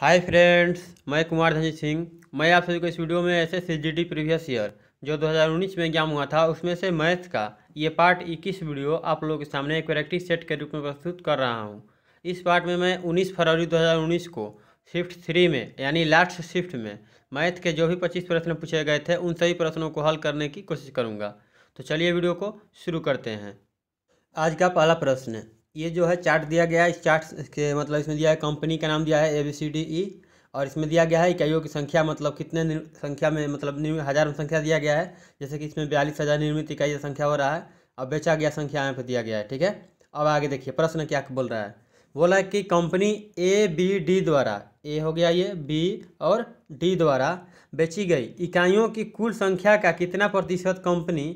hi friends मैं कुमार धनजी सिंह मैं आप सभी को इस वीडियो में ऐसे C G D previous year जो 2019 में एग्जाम हुआ था उसमें से मैथ का ये पार्ट 21 वीडियो आप लोगों के सामने एक प्रैक्टिस सेट के रूप में प्रस्तुत कर रहा हूँ इस पार्ट में मैं 19 फरवरी 2019 को शिफ्ट थ्री में यानी लास्ट शिफ्ट में मैथ के जो भी पच्चीस प्रश्न पूछे गए थे उन सभी प्रश्नों को हल करने की कोशिश करूँगा तो चलिए वीडियो को शुरू करते हैं आज का पहला प्रश्न ये जो है चार्ट दिया गया है इस चार्ट के मतलब इसमें दिया है कंपनी का नाम दिया है A B C D E और इसमें दिया गया है इकाइयों की संख्या मतलब कितने संख्या में मतलब निर्मित हज़ार में संख्या दिया गया है जैसे कि इसमें बयालीस हज़ार निर्मित इकाई संख्या हो रहा है और बेचा गया संख्या यहाँ पर दिया गया है ठीक है अब आगे देखिए प्रश्न क्या बोल रहा है बोला है कि कंपनी ए बी डी द्वारा ए हो गया ये बी और डी द्वारा बेची गई इकाइयों की कुल संख्या का कितना प्रतिशत कंपनी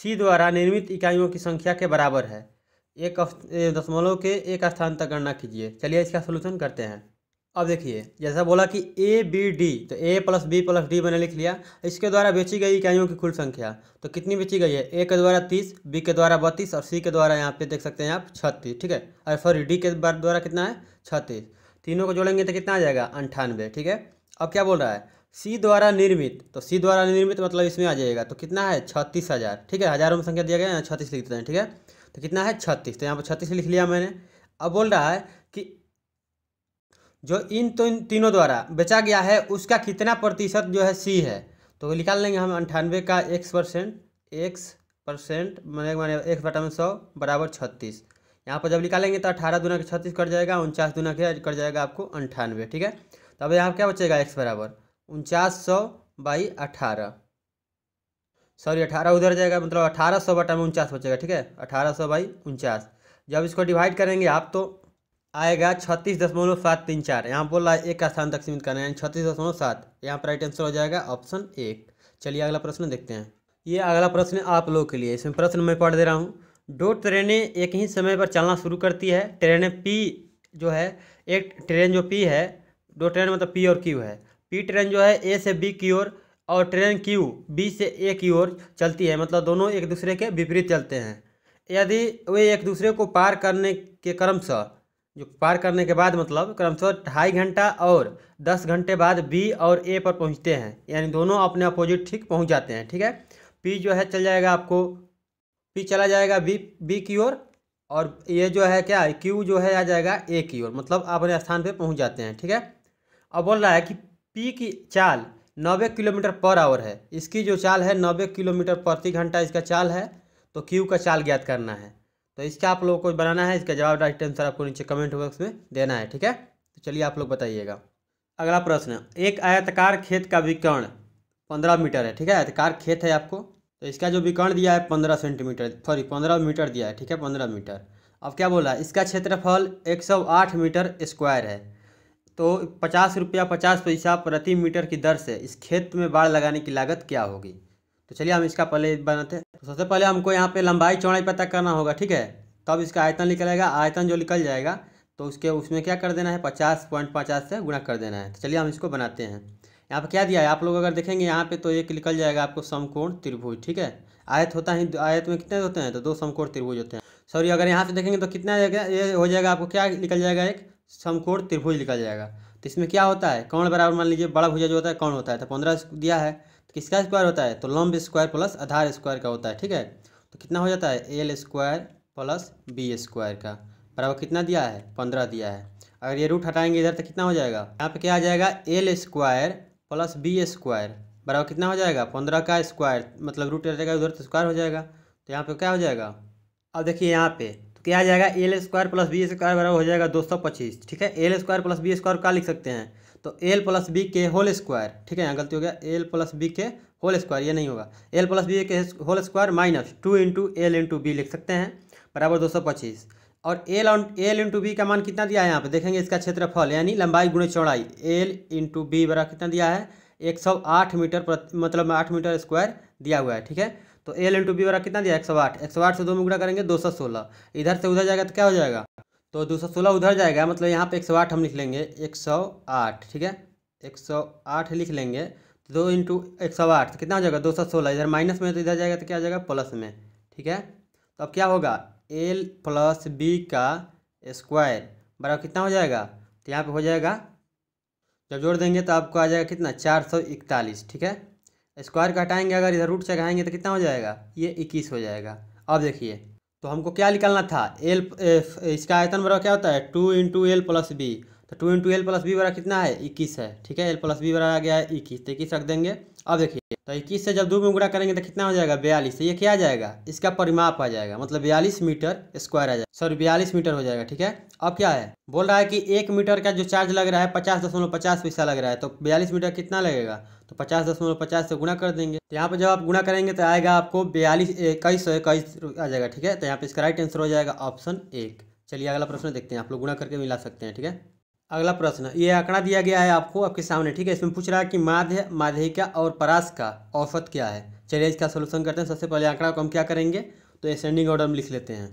सी द्वारा निर्मित इकाइयों की संख्या के बराबर है एक दशमलव के एक स्थान तक गणना कीजिए चलिए इसका सोल्यूशन करते हैं अब देखिए जैसा बोला कि ए बी डी तो A plus B plus D मैंने लिख लिया इसके द्वारा बेची गई इकाइयों की कुल संख्या तो कितनी बेची गई है ए के द्वारा तीस बी के द्वारा बत्तीस और सी के द्वारा यहाँ पे देख सकते हैं आप छत्तीस ठीक है और सॉरी डी के द्वारा कितना है छत्तीस तीनों को जोड़ेंगे तो कितना आ जाएगा अंठानवे ठीक है अब क्या बोल रहा है सी द्वारा निर्मित तो सी द्वारा निर्मित मतलब इसमें आ जाएगा तो कितना है छत्तीस हज़ार ठीक है हज़ारों में संख्या दिया गया है छत्तीस लिख देते हैं ठीक है तो कितना है छत्तीस तो यहाँ पर छत्तीस लिख लिया मैंने अब बोल रहा है कि जो इन तो इन तीनों द्वारा बेचा गया है उसका कितना प्रतिशत जो है सी है तो निकाल लेंगे हम अंठानवे का एक्स परसेंट एक्स परसेंट मैंने मैंने एक बटा में सौ बराबर छत्तीस यहाँ पर जब निकालेंगे तो अठारह दुना के छत्तीस कट जाएगा उनचास दुना के कट जाएगा आपको अंठानवे ठीक है तो अब यहाँ क्या बचेगा एक्स बराबर उनचास सौ बाई अठारह सॉरी अठारह उधर जाएगा मतलब अठारह सौ बटा में उनचास बचेगा ठीक है अठारह सौ बाई उनचास जब इसको डिवाइड करेंगे आप तो आएगा छत्तीस दशमलव सात तीन चार यहाँ बोल रहा है एक स्थान तक सीमित करना यानी छत्तीस दशमलव सात यहाँ पर राइट आंसर हो जाएगा ऑप्शन एक चलिए अगला प्रश्न देखते हैं ये अगला प्रश्न आप लोगों के लिए इसमें प्रश्न मैं पढ़ दे रहा हूँ दो ट्रेनें एक ही समय पर चलना शुरू करती है ट्रेनें पी जो है एक ट्रेन जो पी है दो ट्रेन मतलब पी और क्यू है पी ट्रेन जो है ए से बी की ओर और ट्रेन क्यू बी से ए की ओर चलती है मतलब दोनों एक दूसरे के विपरीत चलते हैं यदि वे एक दूसरे को पार करने के क्रम से जो पार करने के बाद मतलब क्रमशः ढाई घंटा और दस घंटे बाद बी और ए पर पहुंचते हैं यानी दोनों अपने अपोजिट ठीक पहुंच जाते हैं ठीक है पी जो है चल जाएगा आपको पी चला जाएगा बी बी की ओर और, और ये जो है क्या क्यू जो है आ जाएगा ए की ओर मतलब अपने स्थान पर पहुँच जाते हैं ठीक है अब बोल रहा है कि पी की चाल नब्बे किलोमीटर पर आवर है इसकी जो चाल है नब्बे किलोमीटर प्रति घंटा इसका चाल है तो क्यू का चाल ज्ञात करना है तो इसका आप लोगों को बनाना है इसका जवाब राइट आंसर आपको नीचे कमेंट बॉक्स में देना है ठीक है तो चलिए आप लोग बताइएगा अगला प्रश्न एक आयतकार खेत का विकर्ण पंद्रह मीटर है ठीक है आयतकार खेत है आपको तो इसका जो विकर्ण दिया है पंद्रह सेंटीमीटर सॉरी पंद्रह मीटर दिया है ठीक है पंद्रह मीटर अब क्या बोला इसका क्षेत्रफल एक सौ आठ मीटर स्क्वायर है तो पचास रुपया पचास पैसा प्रति मीटर की दर से इस खेत में बाढ़ लगाने की लागत क्या होगी तो चलिए हम इसका पहले बनाते हैं तो सबसे पहले हमको यहाँ पे लंबाई चौड़ाई पता करना होगा ठीक है तब तो इसका आयतन निकलेगा आयतन जो निकल जाएगा तो उसके उसमें क्या कर देना है पचास पॉइंट पचास से गुणा कर देना है तो चलिए हम इसको बनाते हैं यहाँ पर क्या दिया है आप लोग अगर देखेंगे यहाँ पर तो एक निकल जाएगा आपको समकोण त्रिभुज ठीक है आयत होता है आयत में कितने होते हैं तो दो समकोण त्रिभुज होते हैं सॉरी अगर यहाँ से देखेंगे तो कितना ये हो जाएगा आपको क्या निकल जाएगा एक समकोण त्रिभुज लिखा जाएगा तो इसमें क्या होता है कौन बराबर मान लीजिए बड़ा भुजा जो होता है कौन होता है तो पंद्रह दिया है तो किसका स्क्वायर होता है तो लंब स्क्वायर प्लस आधार स्क्वायर का होता है ठीक है तो कितना हो जाता है L square plus B square का बराबर कितना दिया है पंद्रह दिया है अगर ये रूट हटाएंगे इधर तो कितना हो जाएगा यहाँ पे क्या आ जाएगा L square plus B square बराबर कितना हो जाएगा पंद्रह का स्क्वायर मतलब रूट हटेगा उधर तो स्क्वायर हो जाएगा तो यहाँ पे क्या हो जाएगा अब देखिए यहाँ पे तो क्या आ जाएगा L square plus B square बराबर हो जाएगा दो सौ पच्चीस ठीक है L square plus B square का लिख सकते हैं तो एल प्लस बी के होल स्क्वायर ठीक है यहाँ गलती हो गया एल प्लस बी के होल स्क्वायर ये नहीं होगा एल प्लस बी के whole square minus two into L into B लिख सकते हैं बराबर दो सौ पच्चीस और एल एल इंटू बी का मान कितना दिया है यहाँ पर देखेंगे इसका क्षेत्रफल यानी लंबाई गुणे चौड़ाई एल इंटू बी बराबर कितना दिया है एक सौ आठ मीटर प्रति मतलब आठ मीटर स्क्वायर दिया हुआ है ठीक है तो एल इंटू बी बराबर कितना दिया एक सौ आठ एक सौ आठ से दो में गुणा करेंगे दो सौ सोलह इधर से उधर जाएगा तो क्या हो जाएगा तो दो सौ सोलह उधर जाएगा मतलब यहाँ पे एक सौ आठ हम लिख लेंगे एक सौ आठ ठीक है एक सौ आठ लिख लेंगे तो दो इंटू एक सौ आठ तो कितना हो जाएगा दो सौ सोलह इधर माइनस में तो इधर जाएगा तो क्या हो जाएगा प्लस में ठीक है तो अब क्या होगा एल प्लस बी का स्क्वायर बराबर कितना हो जाएगा तो यहाँ पर हो जाएगा जब जोड़ देंगे तो आपको आ जाएगा कितना चार सौ इकतालीस ठीक है स्क्वायर का हटाएंगे अगर इधर रूट से घटाएंगे तो कितना हो जाएगा ये इक्कीस हो जाएगा अब देखिए तो हमको क्या निकालना था एल इसका आयतन बराबर क्या होता है two into L plus B तो two into L plus B बड़ा कितना है इक्कीस है ठीक है एल प्लस बी बड़ा आ गया है इक्कीस तो इक्कीस रख देंगे अब देखिए तो इक्कीस से जब दो में गुणा करेंगे तो कितना हो जाएगा बयालीस तो ये क्या आ जाएगा इसका परिमाप आ जाएगा मतलब बयालीस मीटर स्क्वायर आ जाएगा सॉरी बयालीस मीटर हो जाएगा ठीक है अब क्या है बोल रहा है कि एक मीटर का जो चार्ज लग रहा है पचास दशमलव पचास पैसा लग रहा है तो बयालीस मीटर कितना लगेगा तो पचास दशमलव पचास से गुणा कर देंगे तो यहाँ पर जब आप गुणा करेंगे तो आएगा आपको बयालीस इक्कीस सौ इक्कीस आ जाएगा ठीक है तो यहाँ पर इसका राइट आंसर हो जाएगा ऑप्शन एक चलिए अगला प्रश्न देखते हैं आप लोग गुणा करके मिला सकते हैं ठीक है अगला प्रश्न ये आंकड़ा दिया गया है आपको आपके सामने ठीक है इसमें पूछ रहा है कि माध्य माध्यिका और परास का औसत क्या है चलिए इसका सोल्यूशन करते हैं सबसे पहले आंकड़ा को हम क्या करेंगे तो स्टैंडिंग ऑर्डर में लिख लेते हैं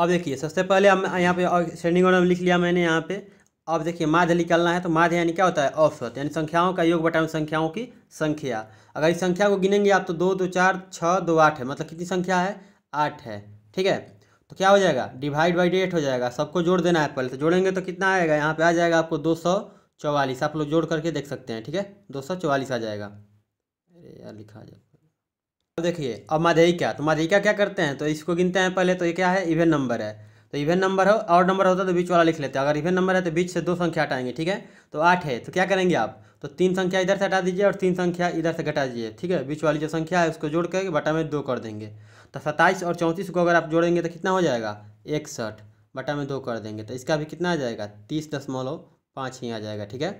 अब देखिए सबसे पहले हम यहाँ पे स्टैंडिंग ऑर्डर में लिख लिया मैंने यहाँ पे अब देखिए माध्य निकालना है तो माध्य यानी क्या होता है औसत यानी संख्याओं का योग बटा संख्याओं की संख्या अगर इस संख्या को गिनेंगे आप तो दो दो चार छः दो आठ है मतलब कितनी संख्या है आठ है ठीक है तो क्या हो जाएगा डिवाइड बाई डेट हो जाएगा सबको जोड़ देना है पहले तो जोड़ेंगे तो कितना आएगा यहाँ पे आ जाएगा आपको दो सौ चौवालीस आप लोग जोड़ करके देख सकते हैं ठीक है दो सौ चौवालीस आ जाएगा अरे यार लिखा जाए जाएगा अब देखिए अब माध्यिका तो माध्यिका क्या करते हैं तो इसको गिनते हैं पहले तो ये क्या है इवेंट नंबर है तो इवेंट नंबर हो और नंबर होता तो बीच वाला लिख लेते हैं अगर इवेंट नंबर है तो बीच से दो संख्या हटाएंगे ठीक है तो आठ है तो क्या करेंगे आप तो तीन संख्या इधर से हटा दीजिए और तीन संख्या इधर से घटा दीजिए ठीक है बीच वाली जो संख्या है उसको जोड़ करके बटा में दो कर देंगे तो सत्ताईस और चौंतीस को अगर आप जोड़ेंगे तो कितना हो जाएगा इकसठ बटा में दो कर देंगे तो इसका भी कितना आ जाएगा तीस दशमलव पाँच ही आ जाएगा ठीक है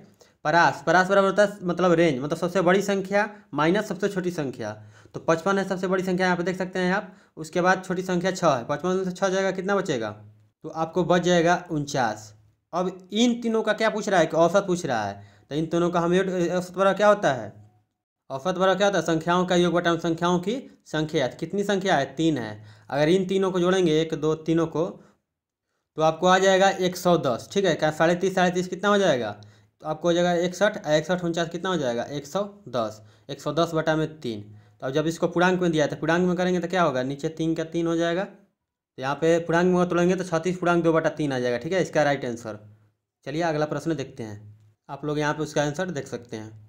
परास परास बराबर होता है मतलब रेंज मतलब सबसे बड़ी संख्या माइनस सबसे छोटी संख्या तो पचपन है सबसे बड़ी संख्या यहाँ पे देख सकते हैं आप उसके बाद छोटी संख्या छः है पचपन से छः जाएगा कितना बचेगा तो आपको बच जाएगा उनचास अब इन तीनों का क्या पूछ रहा है कि औसत पूछ रहा है तो इन तीनों का हमें औसत बराबर क्या होता है औसत वर्ग क्या होता है संख्याओं का योग बटा संख्याओं की संख्या तो कितनी संख्या है तीन है अगर इन तीनों को जोड़ेंगे एक दो तीनों को तो आपको आ जाएगा एक सौ दस ठीक है क्या साढ़े तीस साढ़े तीस कितना हो जाएगा तो आपको हो जाएगा इकसठ इकसठ उनचास कितना हो जाएगा एक सौ दस एक सौ दस बटा में तीन तो अब जब इसको पूर्णांक में दिया था तो पूर्णांक में करेंगे तो क्या होगा नीचे तीन का तीन हो जाएगा तो यहाँ पे पूर्णांक में तोड़ेंगे तो छत्तीस पूर्णांक दो बटा तीन आ जाएगा ठीक है इसका राइट आंसर चलिए अगला प्रश्न देखते हैं आप लोग यहाँ पर उसका आंसर देख सकते हैं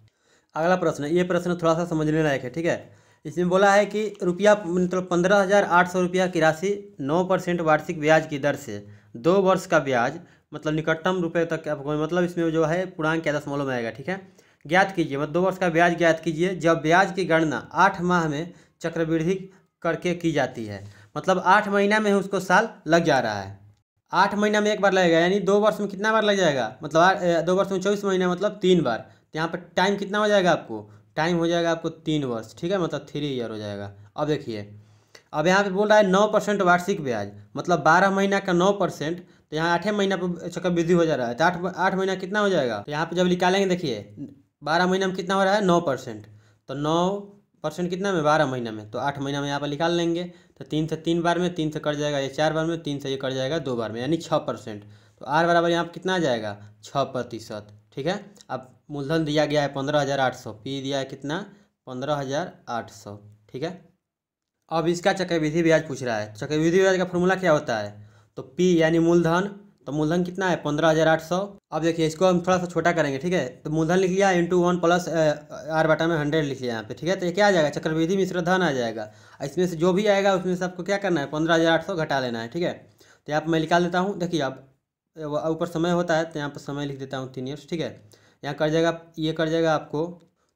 अगला प्रश्न ये प्रश्न थोड़ा सा समझने लायक है ठीक है इसमें बोला है कि रुपया मतलब पंद्रह हज़ार आठ सौ रुपया की राशि नौ परसेंट वार्षिक ब्याज की दर से दो वर्ष का ब्याज मतलब निकटतम रुपये तक आपको मतलब इसमें जो है पूर्णांक क्या दशमलव में आएगा ठीक है ज्ञात कीजिए मतलब दो वर्ष का ब्याज ज्ञात कीजिए जब ब्याज की गणना आठ माह में चक्रवृद्धि करके की जाती है मतलब आठ महीना में उसको साल लग जा रहा है आठ महीना में एक बार लगेगा यानी दो वर्ष में कितना बार लग जाएगा मतलब दो वर्ष में चौबीस महीना मतलब तीन बार तो यहाँ पर टाइम कितना हो जाएगा आपको टाइम हो जाएगा आपको तीन वर्ष ठीक है मतलब थ्री ईयर हो जाएगा अब देखिए अब यहाँ पे बोल रहा है नौ परसेंट वार्षिक ब्याज मतलब बारह महीना का नौ परसेंट तो यहाँ आठे महीना पर इसका वृद्धि हो जा रहा है तो आठ आठ महीना कितना हो जाएगा तो यहाँ पर जब निकालेंगे देखिए बारह महीना में कितना हो रहा है नौ परसेंट तो नौ परसेंट कितना में बारह महीना में तो आठ महीना में यहाँ पर निकाल लेंगे तो तीन से तीन बार में तीन से कट जाएगा ये चार बार में तीन से ये कट जाएगा दो बार में यानी छः परसेंट तो आर बराबर यहाँ पर कितना आ जाएगा छः प्रतिशत ठीक है अब मूलधन दिया गया है पंद्रह हज़ार आठ सौ पी दिया है कितना पंद्रह हज़ार आठ सौ ठीक है अब इसका चक्रविधि ब्याज पूछ रहा है चक्रविधि ब्याज का फॉर्मूला क्या होता है तो पी यानी मूलधन तो मूलधन कितना है पंद्रह हज़ार आठ सौ अब देखिए इसको हम थोड़ा सा छोटा करेंगे ठीक है तो मूलधन लिख लिया इंटू वन प्लस आर बाटा में हंड्रेड लिख लिया यहाँ पे ठीक है तो ये क्या आ जाएगा चक्रविधि मिश्र धन आ जाएगा इसमें से जो भी आएगा उसमें से आपको क्या करना है पंद्रह हज़ार आठ सौ घटा लेना है ठीक है तो यहाँ पर मैं निकाल देता हूँ देखिए अब ऊपर समय होता है तो यहाँ पर समय लिख देता हूँ तीन ईयर्स ठीक है यहाँ कर जाएगा ये कर जाएगा आपको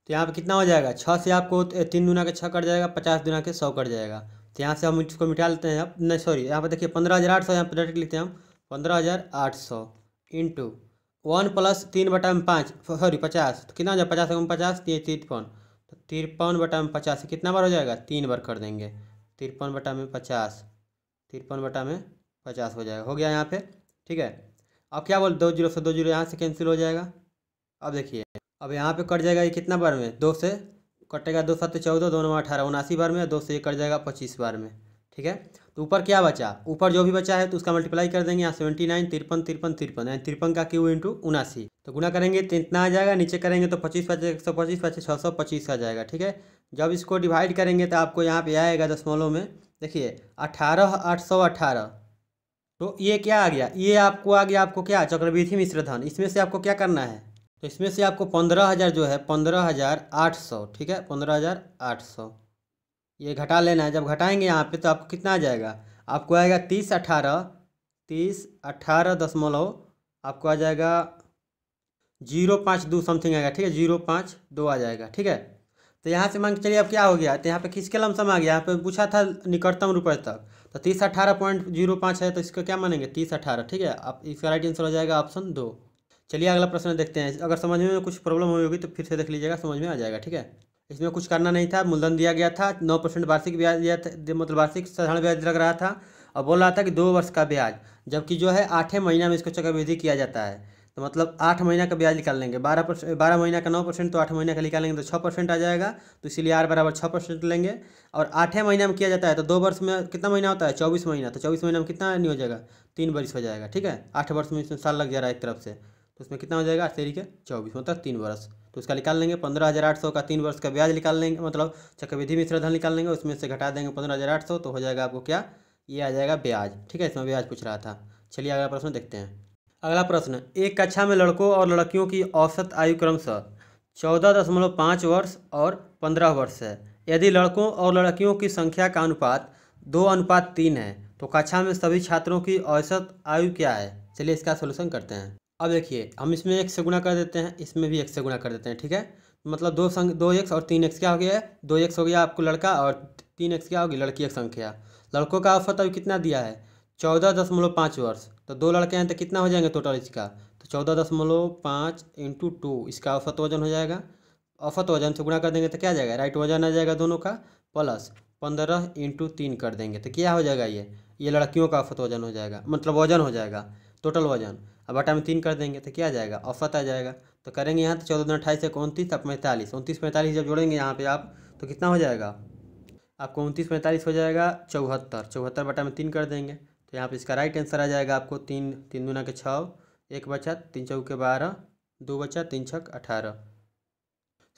तो यहाँ पे कितना हो जाएगा छः से आपको तीन दुना के छः कट जाएगा पचास दुना के सौ कट जाएगा तो यहाँ से हम इसको मिटा लेते हैं अब नहीं सॉरी यहाँ पर देखिए पंद्रह हज़ार आठ सौ यहाँ पर डायरेक्ट लिखते हैं हम पंद्रह हज़ार आठ सौ इंटू वन प्लस तीन बटा में पाँच सॉरी पचास तो कितना हो जाएगा पचास एवं पचास तो ये तिरपन तो तिरपन बटा में पचास तो कितना बार हो जाएगा तीन बार कर देंगे तिरपन बटा में पचास तिरपन बटा में पचास हो जाएगा हो गया यहाँ पे ठीक है अब क्या बोल दो जीरो से दो जीरो यहाँ से कैंसिल हो जाएगा अब देखिए अब यहाँ पे कट जाएगा ये कितना बार में दो से कटेगा दो सत्य तो चौदह दो नौ अठारह उनासी बार में दो से ये कट जाएगा पच्चीस बार में ठीक है तो ऊपर क्या बचा ऊपर जो भी बचा है तो उसका मल्टीप्लाई कर देंगे यहाँ सेवेंटी नाइन तिरपन तिरपन तिरपन यानी तिरपन का क्यू इंटू उनासी तो गुना करेंगे तो इतना आ जाएगा नीचे करेंगे तो पच्चीस पचास एक सौ पच्चीस पचास छः सौ पच्चीस आ जाएगा ठीक है जब इसको डिवाइड करेंगे तो आपको यहाँ पे आएगा दशमलव में देखिए अठारह आठ सौ अठारह तो ये क्या आ गया ये आपको आ गया आपको क्या चक्रवृद्धि धन इसमें से आपको क्या करना है तो इसमें से आपको पंद्रह हज़ार जो है पंद्रह हज़ार आठ सौ ठीक है पंद्रह हज़ार आठ सौ ये घटा लेना है जब घटाएंगे यहाँ पे तो आपको कितना आ जाएगा आपको आएगा तीस अठारह तीस अठारह दशमलव आपको आ जाएगा जीरो पाँच दो समथिंग आएगा ठीक है जीरो पाँच दो आ जाएगा ठीक है तो यहाँ से मांग के चलिए अब क्या हो गया तो यहाँ पर किसके लमसम आ गया यहाँ पर पूछा था निकटतम रुपये तक तो तीस अठारह पॉइंट जीरो पाँच है तो इसका क्या मानेंगे तीस अठारह ठीक है आप इसका राइट आंसर हो जाएगा ऑप्शन दो चलिए अगला प्रश्न देखते हैं अगर समझ में कुछ प्रॉब्लम हुई होगी तो फिर से देख लीजिएगा समझ में आ जाएगा ठीक है इसमें कुछ करना नहीं था मूलधन दिया गया था नौ परसेंट वार्षिक ब्याज दिया था मतलब वार्षिक साधारण ब्याज लग रहा था और बोल रहा था कि दो वर्ष का ब्याज जबकि जो है आठे महीना में इसको चक्रवृद्धि किया जाता है तो मतलब आठ महीना का ब्याज निकाल लेंगे बारह परसेंट बारह महीना का नौ परसेंट तो आठ महीना का निकालेंगे तो छः परसेंट आ जाएगा तो इसीलिए आर बराबर छः परसेंट लेंगे और आठे महीना में किया जाता है तो दो वर्ष में कितना महीना होता है चौबीस महीना तो चौबीस महीना में कितना नहीं हो जाएगा तीन वर्ष हो जाएगा ठीक है आठ वर्ष में इसमें साल लग जा रहा है एक तरफ से तो उसमें कितना हो जाएगा आठ तरीके चौबीस मतलब तीन वर्ष तो उसका निकाल लेंगे पंद्रह हज़ार आठ सौ का तीन वर्ष का ब्याज निकाल लेंगे मतलब चक्रविधि मिश्र धन निकाल लेंगे उसमें से घटा देंगे पंद्रह हज़ार आठ सौ तो हो जाएगा आपको क्या ये आ जाएगा ब्याज ठीक है इसमें ब्याज पूछ रहा था चलिए अगला प्रश्न देखते हैं अगला प्रश्न एक कक्षा में लड़कों और लड़कियों की औसत आयु क्रमशः चौदह दशमलव पाँच वर्ष और पंद्रह वर्ष है यदि लड़कों और लड़कियों की संख्या का अनुपात दो अनुपात तीन है तो कक्षा में सभी छात्रों की औसत आयु क्या है चलिए इसका सोल्यूशन करते हैं अब देखिए हम इसमें एक से गुणा कर देते हैं इसमें भी एक से गुणा कर देते हैं ठीक है मतलब दो संख्या दो एक्स और तीन एक्स क्या हो गया है दो एक्स हो गया आपको लड़का और तीन एक्स क्या होगी लड़की एक संख्या लड़कों का औसत अभी कितना दिया है चौदह दशमलव पाँच वर्ष तो दो लड़के हैं तो कितना हो जाएंगे टोटल इसका तो चौदह दशमलव पाँच इंटू टू इसका औसत तो वजन हो जाएगा औसत तो वजन से गुणा कर देंगे तो क्या जाएगा राइट वजन आ जाएगा दोनों का प्लस पंद्रह इंटू तीन कर देंगे तो क्या हो जाएगा ये ये लड़कियों का औसत तो वजन हो जाएगा मतलब वजन हो जाएगा टोटल वजन अब बटा में तीन कर देंगे तो क्या आ जाएगा औसत आ जाएगा तो करेंगे यहाँ तो चौदह दिन अट्ठाईस एक उनतीस अब पैंतालीस उनतीस पैंतालीस जब जोड़ेंगे यहाँ पे आप तो कितना हो जाएगा आपको उनतीस पैंतालीस हो जाएगा चौहत्तर चौहत्तर बटा में तीन कर देंगे तो यहाँ पे इसका राइट आंसर आ जाएगा आपको तीन तीन दुना के छः एक बचा तीन के बारह दो बचा तीन छक अठारह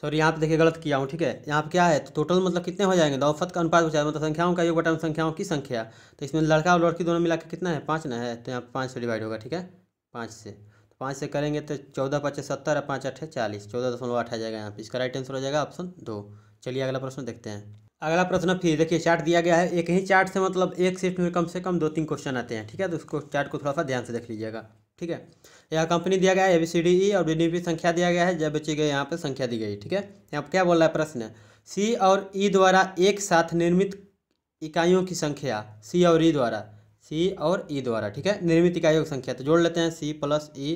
सॉरी यहाँ पे देखिए गलत किया हूँ ठीक है यहाँ पे क्या है तो टोटल मतलब कितने हो जाएंगे तो औसत का अनुपात हो जाएगा मतलब संख्याओं का योग बटा में संख्याओं की संख्या तो इसमें लड़का और लड़की दोनों मिला के कितना है पाँच ना है तो यहाँ पाँच से डिवाइड होगा ठीक है पाँच से तो पाँच से करेंगे तो चौदह पाँच सत्तर और पाँच अठे चालीस चौदह दशमलव आठ आ जाएगा यहाँ पे इसका राइट आंसर हो जाएगा ऑप्शन दो चलिए अगला प्रश्न देखते हैं अगला प्रश्न फिर देखिए चार्ट दिया गया है एक ही चार्ट से मतलब एक सेट में कम से कम दो तीन क्वेश्चन आते हैं ठीक है तो उसको चार्ट को थोड़ा सा ध्यान से देख लीजिएगा ठीक है यह कंपनी दिया गया है A B C D E और डी डी पी संख्या दिया गया है जब बची गई यहाँ पर संख्या दी गई ठीक है यहाँ पर क्या बोल रहा है प्रश्न सी और ई e द्वारा एक साथ निर्मित इकाइयों की संख्या सी और ई e द्वारा सी और ई द्वारा ठीक है निर्मित इकाइयों की संख्या तो जोड़ लेते हैं सी प्लस ई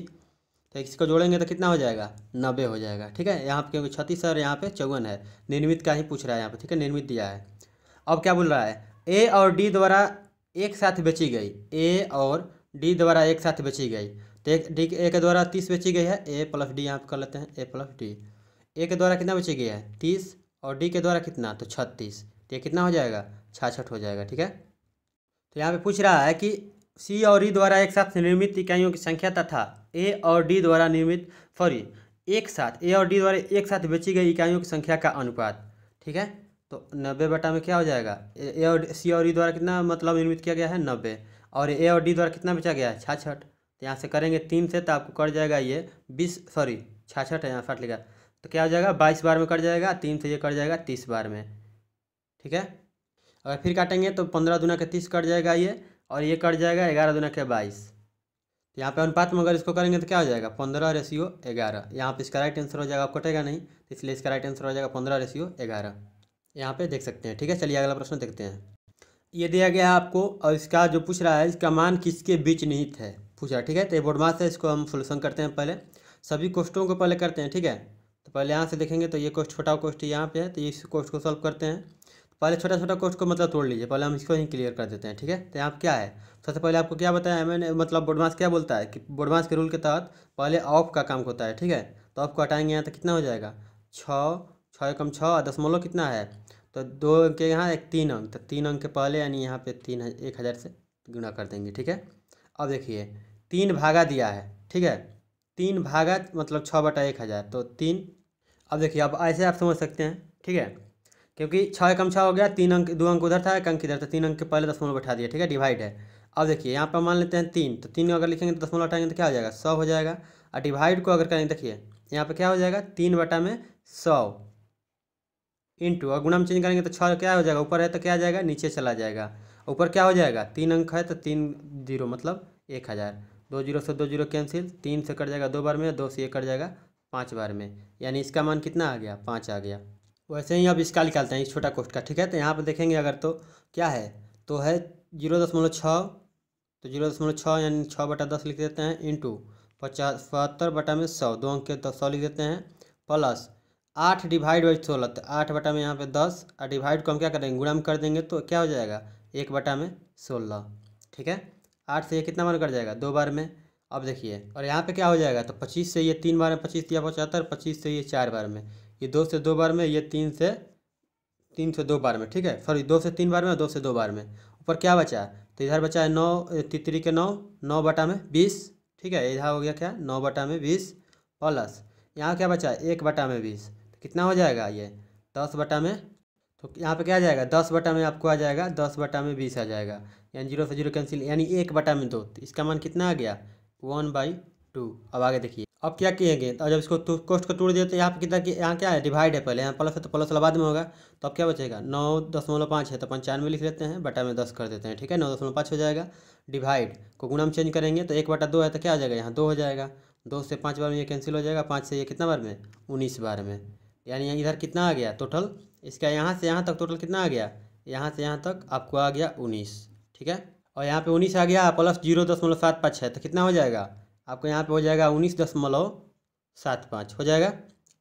तो इसको जोड़ेंगे तो कितना हो जाएगा नब्बे हो जाएगा ठीक है यहाँ पे क्योंकि छत्तीस और यहाँ पे चौवन है निर्मित का ही पूछ रहा है यहाँ पे ठीक है निर्मित दिया है अब क्या बोल रहा है ए और डी द्वारा एक साथ बेची गई ए और डी द्वारा एक साथ बेची गई तो एक डी ए के द्वारा तीस बेची गई है ए प्लस डी यहाँ पर कर लेते हैं ए प्लस डी ए के द्वारा कितना बेची गई है तीस और डी के द्वारा कितना तो छत्तीस तो ये कितना हो जाएगा छाछठ हो जाएगा ठीक है तो यहाँ पे पूछ रहा है कि सी और ई द्वारा एक साथ निर्मित इकाइयों की संख्या तथा ए और डी द्वारा निर्मित सॉरी एक साथ ए और डी द्वारा एक साथ बेची गई इकाइयों की संख्या का अनुपात ठीक है तो नब्बे बटा में क्या हो जाएगा ए और सी और ई द्वारा कितना मतलब निर्मित किया गया है नब्बे और ए और डी द्वारा कितना बेचा गया है छाछठ तो यहाँ से करेंगे तीन से तो आपको कट जाएगा ये बीस सॉरी छाछठ है यहाँ फट लिखा तो क्या हो जाएगा बाईस बार में कट जाएगा तीन से ये कट जाएगा तीस बार में ठीक है अगर फिर काटेंगे तो पंद्रह दुना के तीस कट जाएगा ये और ये कट जाएगा ग्यारह दुना के बाईस तो यहाँ पे अनुपात में अगर इसको करेंगे तो क्या हो जाएगा पंद्रह रेशियो ग्यारह यहाँ पे इसका राइट आंसर हो जाएगा कटेगा नहीं तो इसलिए इसका राइट आंसर हो जाएगा पंद्रह रेशियो ग्यारह यहाँ पे देख सकते हैं ठीक है चलिए अगला प्रश्न देखते हैं ये दिया गया है आपको और इसका जो पूछ रहा है इसका मान किसके बीच निहित है पूछ रहा है ठीक है तो ये बोर्डमास है इसको हम सोल्यूशन करते हैं पहले सभी कोष्टों को पहले करते हैं ठीक है तो पहले यहाँ से देखेंगे तो ये कोष्ट छोटा कोष्ट यहाँ पे है तो इस कोष्ट को सॉल्व करते हैं पहले छोटा छोटा कोर्स को मतलब तोड़ लीजिए पहले हम इसको ही क्लियर कर देते हैं ठीक है तो यहाँ क्या है सबसे पहले आपको क्या बताया मैंने मतलब बोडमास क्या बोलता है कि बोडमास के रूल के तहत पहले ऑफ का काम होता है ठीक है तो ऑफ को हटाएंगे यहाँ तो कितना हो जाएगा छः छः कम छः मोलो कितना है तो दो के यहाँ एक तीन अंक तो तीन अंक के पहले यानी यहाँ पे तीन एक हज़ार से गुणा कर देंगे ठीक है अब देखिए तीन भागा दिया है ठीक है तीन भागा मतलब छः बटा एक हज़ार तो तीन अब देखिए अब ऐसे आप समझ सकते हैं ठीक है क्योंकि छः कम छः हो गया तीन अंक दो अंक उधर था एक अंक इधर था तीन अंक के पहले दसमलव बैठा दिया ठीक है डिवाइड है अब देखिए यहाँ पर मान लेते हैं तीन तो तीन अगर लिखेंगे तो दसमलव हटाएंगे तो क्या हो जाएगा सौ हो जाएगा और डिवाइड को अगर करेंगे देखिए यहाँ पर क्या हो जाएगा तीन बटा में सौ इंटू और गुणा में चेंज करेंगे तो छः क्या हो जाएगा ऊपर है तो क्या आ जाएगा नीचे चला जाएगा ऊपर क्या हो जाएगा तीन अंक है तो तीन जीरो मतलब एक हज़ार दो जीरो से दो जीरो कैंसिल तीन से कट जाएगा दो बार में दो से एक कट जाएगा पाँच बार में यानी इसका मान कितना आ गया पाँच आ गया वैसे ही अब इसका निकालते हैं इस छोटा कोष्ट का ठीक है तो यहाँ पर देखेंगे अगर तो क्या है तो है जीरो दशमलव छः तो जीरो दशमलव छः यानी छः बटा दस लिख देते हैं इंटू पचास बहत्तर बटा में सौ दो अंक के तो सौ लिख देते हैं प्लस आठ डिवाइड बाई सोलह तो आठ बटा में यहाँ पे दस और डिवाइड को हम क्या करेंगे गुणा में कर देंगे तो क्या हो जाएगा एक बटा में सोलह ठीक है आठ से ये कितना बार कर जाएगा दो बार में अब देखिए और यहाँ पर क्या हो जाएगा तो पच्चीस से ये तीन बार में पच्चीस या पचहत्तर पच्चीस से ये चार बार में ये दो से दो बार में ये तीन से तीन से दो बार में ठीक है सॉरी दो से तीन बार में दो से दो बार में ऊपर क्या बचा तो इधर बचा है नौ तितरी के नौ नौ बटा में बीस ठीक है इधर हो गया क्या नौ बटा में बीस प्लस यहाँ क्या बचा है एक बटा में बीस तो कितना हो जाएगा ये दस बटा में तो यहाँ पे क्या आ जाएगा दस बटा में आपको आ जाएगा दस बटा में बीस आ जाएगा यानी जीरो से जीरो कैंसिल यानी एक बटा में दो तो इसका मान कितना आ गया वन बाई टू अब आगे देखिए अब क्या किएंगे तो जब इसको कोष्ट को टूट दिए तो यहाँ पर कितना कि यहाँ क्या है डिवाइड है पहले यहाँ प्लस है तो प्लस वाला बाद में होगा तो अब क्या बचेगा नौ दशमलव पाँच है तो पंचानवे लिख लेते हैं बटा में दस कर देते हैं ठीक है नौ दशमलव पाँच हो जाएगा डिवाइड को गुना में चेंज करेंगे तो एक बटा दो है तो क्या आ जाएगा यहाँ दो हो जाएगा दो से पाँच बार में ये कैंसिल हो जाएगा पाँच से ये कितना बार में उन्नीस बार में यानी इधर कितना आ गया टोटल इसका यहाँ से यहाँ तक टोटल कितना आ गया यहाँ से यहाँ तक आपको आ गया उन्नीस ठीक है और यहाँ पे उन्नीस आ गया प्लस जीरो दशमलव सात पाँच है तो कितना हो जाएगा आपको यहाँ पे हो जाएगा उन्नीस दशमलव सात पाँच हो जाएगा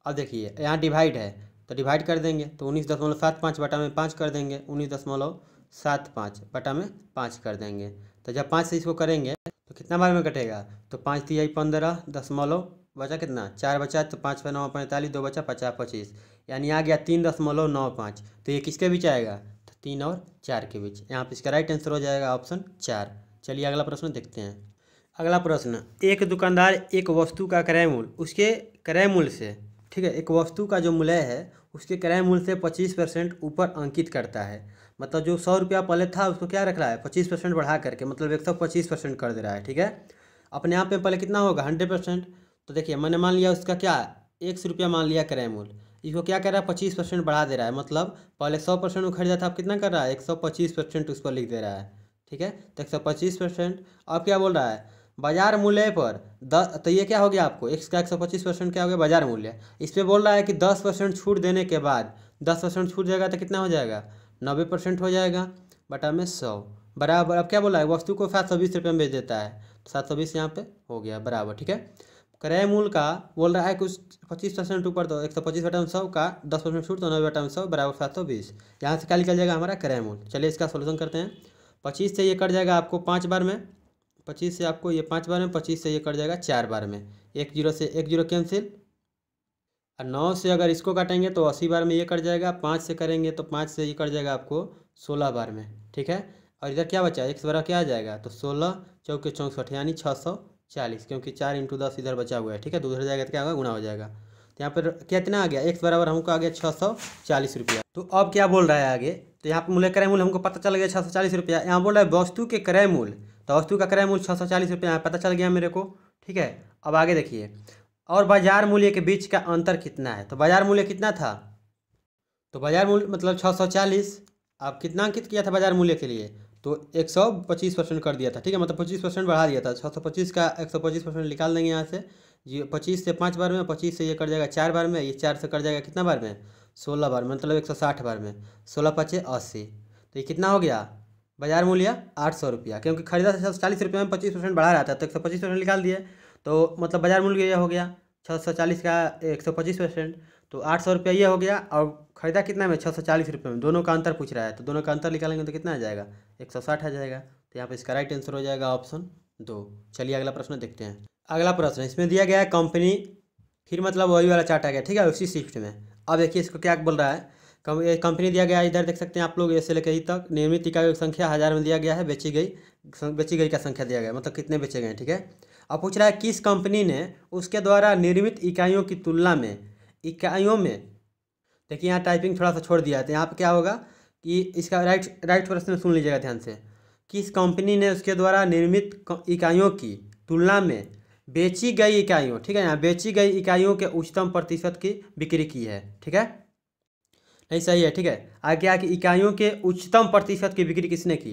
अब देखिए यहाँ डिवाइड है तो डिवाइड कर देंगे तो उन्नीस दशमलव सात पाँच बटा में पाँच कर देंगे उन्नीस दशमलव सात पाँच बटा में पाँच कर देंगे तो जब पाँच से इसको करेंगे तो कितना बार में कटेगा तो पाँच तीन पंद्रह दशमलव बचा कितना चार बचा तो पाँच नौ पैंतालीस दो बचा पचास पच्चीस यानी आ गया तीन दशमलव नौ पाँच तो ये किसके बीच आएगा तो तीन और चार के बीच यहाँ पर इसका राइट आंसर हो जाएगा ऑप्शन चार चलिए अगला प्रश्न देखते हैं अगला प्रश्न एक दुकानदार एक वस्तु का क्रय मूल उसके क्रय मूल्य से ठीक है एक वस्तु का जो मूल्य है उसके क्रय मूल से पच्चीस परसेंट ऊपर अंकित करता है मतलब जो सौ रुपया पहले था उसको क्या रख रहा है पच्चीस परसेंट बढ़ा करके मतलब एक सौ पच्चीस परसेंट कर दे रहा है ठीक है अपने आप में पहले कितना होगा हंड्रेड परसेंट तो देखिए मैंने मान लिया उसका क्या एक सौ रुपया मान लिया क्रय मूल इसको क्या कर रहा है पच्चीस परसेंट बढ़ा दे रहा है मतलब पहले सौ परसेंट वो खरीदा था अब कितना कर रहा है एक सौ पच्चीस परसेंट उस पर लिख दे रहा है ठीक है तो एक सौ पच्चीस परसेंट अब क्या बोल रहा है बाजार मूल्य पर दस तो ये क्या हो गया आपको का एक सौ पच्चीस परसेंट क्या हो गया बाजार मूल्य इस पर बोल रहा है कि दस परसेंट छूट देने के बाद दस परसेंट छूट जाएगा तो कितना हो जाएगा नब्बे परसेंट हो जाएगा बटा में सौ बराबर अब क्या बोला है वस्तु को सात सौ बीस रुपये में बेच देता है तो सात सौ बीस यहाँ पर हो गया बराबर ठीक है क्रय मूल का बोल रहा है कुछ पच्चीस परसेंट ऊपर तो एक सौ पच्चीस बटा सौ का दस परसेंट छूट तो नब्बे बटा सौ बराबर सात सौ बीस यहाँ से क्या निकल जाएगा हमारा क्रय मूल चलिए इसका सोल्यूशन करते हैं पच्चीस से ये कट जाएगा आपको पाँच बार में पच्चीस से आपको ये पाँच बार में पच्चीस से ये कट जाएगा चार बार में एक जीरो से एक जीरो कैंसिल और नौ से अगर इसको काटेंगे तो अस्सी बार में ये कट जाएगा पाँच से करेंगे तो पाँच से ये कट जाएगा आपको सोलह बार में ठीक है और इधर क्या बचा एक बारह क्या आ जाएगा तो सोलह चौके चौंसठ यानी छः सौ चालीस क्योंकि चार इंटू दस इधर बचा हुआ है ठीक है दूसरा तो जाएगा तो क्या होगा गुणा हो जाएगा तो यहाँ पर कितना आ गया एक बराबर हमको आ गया छः सौ चालीस रुपया तो अब क्या बोल रहा है आगे तो यहाँ पर मूल्य क्रय मूल्य हमको पता चल गया छः सौ चालीस रुपया यहाँ बोल रहा है वस्तु के क्रय मूल्य तो वस्तु का क्रय मूल्य छः सौ चालीस रुपये पता चल गया मेरे को ठीक है अब आगे देखिए और बाजार मूल्य के बीच का अंतर कितना है तो बाजार मूल्य कितना था तो बाजार मूल्य मतलब छः सौ चालीस आप कितना अंकित किया था बाजार मूल्य के लिए तो एक सौ पच्चीस परसेंट कर दिया था ठीक है मतलब पच्चीस परसेंट बढ़ा दिया था छः सौ पच्चीस का एक सौ पच्चीस परसेंट निकाल देंगे यहाँ से ये पच्चीस से पाँच बार में पच्चीस से ये कर जाएगा चार बार में ये चार से कर जाएगा कितना बार में सोलह बार मतलब एक सौ साठ बार में सोलह पच्चीस अस्सी तो ये कितना हो गया बाजार मूल्य आठ सौ रुपया क्योंकि खरीदा था चालीस रुपये में पच्चीस परसेंट बढ़ा रहा था तो एक सौ पच्चीस परसेंट निकाल दिए तो मतलब बाजार मूल्य यह हो गया छः सौ चालीस का एक सौ पच्चीस परसेंट तो आठ सौ रुपया ये हो गया और ख़रीदा कितना में छः सौ चालीस रुपये में दोनों का अंतर पूछ रहा है तो दोनों का अंतर निकालेंगे तो कितना आ जाएगा एक सौ साठ आ जाएगा तो यहाँ पर इसका राइट आंसर हो जाएगा ऑप्शन दो चलिए अगला प्रश्न देखते हैं अगला प्रश्न इसमें दिया गया है कंपनी फिर मतलब वही वाला चार्ट आ गया ठीक है उसी शिफ्ट में अब देखिए इसको क्या बोल रहा है कंपनी दिया गया इधर देख सकते हैं आप लोग ऐसे लेके ही तक निर्मित इकाई की संख्या हज़ार में दिया गया है बेची गई बेची गई का संख्या दिया गया मतलब कितने बेचे गए ठीक है अब पूछ रहा है किस कंपनी ने उसके द्वारा निर्मित इकाइयों की तुलना में इकाइयों में देखिए यहाँ टाइपिंग थोड़ा सा छोड़ दिया है तो यहाँ पर क्या होगा कि इसका राइट राइट प्रश्न सुन लीजिएगा ध्यान से किस कंपनी ने उसके द्वारा निर्मित इकाइयों की तुलना में बेची गई इकाइयों ठीक है यहाँ बेची गई इकाइयों के उच्चतम प्रतिशत की बिक्री की है ठीक है नहीं सही है ठीक है आगे आके इकाइयों के उच्चतम प्रतिशत की बिक्री किसने की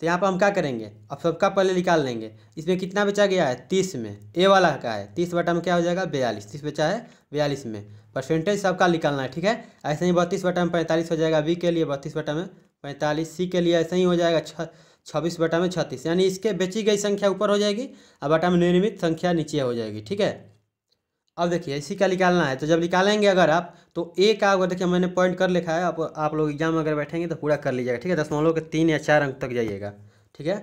तो यहाँ पर हम क्या करेंगे अब सबका पहले निकाल लेंगे इसमें कितना बचा गया है तीस में ए वाला का है तीस बटा में क्या हो जाएगा बयालीस तीस बचा है बयालीस में परसेंटेज सबका निकालना है ठीक है ऐसे ही बत्तीस बटा में पैंतालीस हो जाएगा बी के लिए बत्तीस बटा में पैंतालीस सी के लिए ऐसे ही हो जाएगा छ छब्बीस बटा में छत्तीस यानी इसके बेची गई संख्या ऊपर हो जाएगी और बटा में निर्मित संख्या नीचे हो जाएगी ठीक है अब देखिए इसी का निकालना है तो जब निकालेंगे अगर आप तो ए का अगर देखिए मैंने पॉइंट कर लिखा है आप आप लोग एग्जाम अगर बैठेंगे तो पूरा कर लीजिएगा ठीक है दसमलव के तीन या चार अंक तक जाइएगा ठीक है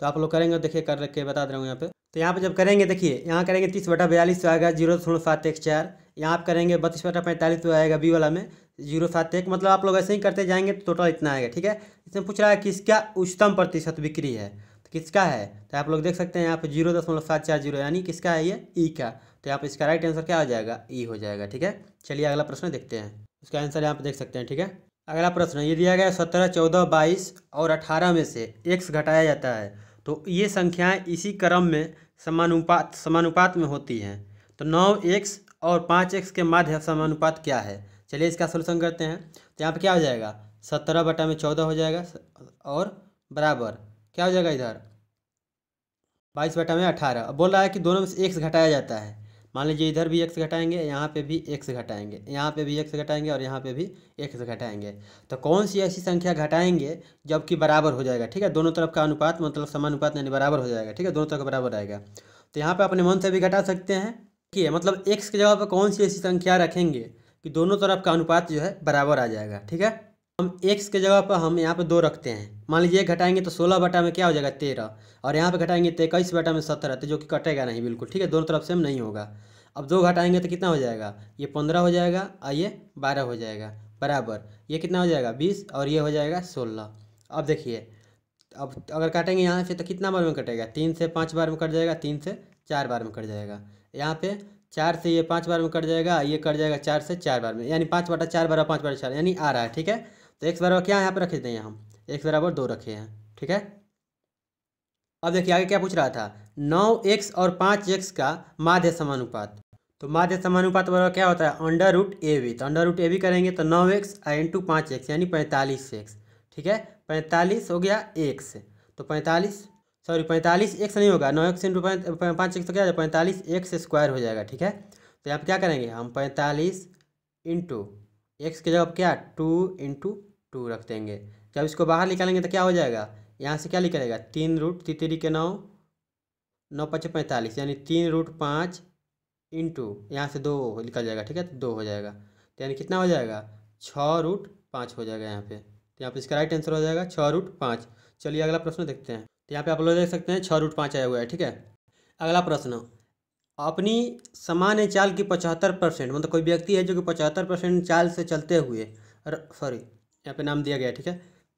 तो आप लोग करेंगे देखिए कर रख के बता दे रहा हूँ यहाँ पे तो यहाँ पे जब करेंगे देखिए यहाँ करेंगे तीस बटा बयालीस तो आएगा जीरो दशमलव सात एक चार यहाँ आप करेंगे बत्तीस बटा पैंतालीस तो आएगा बी वाला में जीरो सात एक मतलब आप लोग ऐसे ही करते जाएंगे तो टोटल इतना आएगा ठीक है इसमें पूछ रहा है किसका उच्चतम प्रतिशत बिक्री है तो किसका है तो आप लोग देख सकते हैं यहाँ पे जीरो दशमलव सात चार जीरो यानी किसका है ये ई e का तो यहाँ पर इसका राइट आंसर क्या हो जाएगा ई e हो जाएगा ठीक है चलिए अगला प्रश्न देखते हैं उसका आंसर यहाँ पर देख सकते हैं ठीक है अगला प्रश्न ये दिया गया सत्रह चौदह बाईस और अठारह में से एक्स घटाया जाता है तो ये संख्याएं इसी क्रम में समानुपात समानुपात में होती हैं तो नौ एक्स और पाँच एक्स के माध्य समानुपात क्या है चलिए इसका सोल्यूशन करते हैं तो यहाँ पर क्या हो जाएगा सत्रह बटा में चौदह हो जाएगा और बराबर क्या हो जाएगा इधर बाईस बटा में अठारह बोल रहा है कि दोनों में से एक घटाया जाता है मान लीजिए इधर भी एक्स घटाएंगे यहाँ पे भी एक्स घटाएंगे यहाँ पे भी एक्स घटाएंगे और यहाँ पे भी एक्स घटाएंगे तो कौन सी ऐसी संख्या घटाएंगे जबकि बराबर हो जाएगा ठीक है दोनों तरफ का अनुपात मतलब समानुपात यानी बराबर हो जाएगा ठीक है दोनों तरफ का बराबर आएगा तो यहाँ पर अपने मन से भी घटा सकते हैं ठीक है मतलब एक्स की जगह पर कौन सी ऐसी संख्या रखेंगे कि दोनों तरफ का अनुपात जो है बराबर आ जाएगा ठीक है हम एक्स के जगह पर हम यहाँ पे दो रखते हैं मान लीजिए घटाएंगे तो सोलह बटा में क्या हो जाएगा तेरह और यहाँ पे घटाएंगे तो इक्कीस बटा में सत्रह तो जो कि कटेगा नहीं बिल्कुल ठीक है दोनों तरफ सेम नहीं होगा अब दो घटाएंगे तो कितना हो जाएगा ये पंद्रह हो जाएगा और ये बारह हो जाएगा बराबर ये कितना हो जाएगा बीस और ये हो जाएगा सोलह अब देखिए अब अगर काटेंगे यहाँ से तो कितना बार में कटेगा तीन से पाँच बार में कट जाएगा तीन से चार बार में कट जाएगा यहाँ पे चार से ये पाँच बार में कट जाएगा ये कट जाएगा चार से चार बार में यानी पाँच बटा चार बारह पाँच बटा चार यानी आ रहा है ठीक है तो एक्स बराबर क्या यहाँ पर रख देते हैं हम एक्स बराबर दो रखे हैं ठीक है अब देखिए आगे क्या पूछ रहा था नौ एक्स और पाँच एक्स का माध्य समानुपात तो माध्य समानुपात बराबर क्या होता है अंडर रूट ए वी तो अंडर रूट ए वी करेंगे तो नौ एक्स इंटू पाँच एक्स यानी पैंतालीस एक्स ठीक है पैंतालीस हो गया एक्स तो पैंतालीस सॉरी पैंतालीस एक्स नहीं होगा नौ एक्स इंटू पाँच एक्स तो क्या पैंतालीस एक्स स्क्वायर हो जाएगा ठीक है तो यहाँ पर क्या करेंगे हम पैंतालीस इंटू एक्स के जवाब क्या टू इंटू टू रख देंगे जब इसको बाहर निकालेंगे तो क्या हो जाएगा यहाँ से क्या निकलेगा तीन रूट तितरी के नौ नौ पचे पैंतालीस यानी तीन रूट पाँच इंटू यहाँ से दो निकल जाएगा ठीक है तो दो हो जाएगा तो यानी कितना हो जाएगा छः रूट पाँच हो जाएगा यहाँ पे तो यहाँ पे इसका राइट आंसर हो जाएगा छः रूट पाँच चलिए अगला प्रश्न देखते हैं तो यहाँ पे आप लोग देख सकते हैं छः रूट पाँच आया हुआ है ठीक है अगला प्रश्न अपनी सामान्य चाल की पचहत्तर परसेंट मतलब कोई व्यक्ति है जो कि पचहत्तर परसेंट चाल से चलते हुए सॉरी यहाँ पे नाम दिया गया ठीक है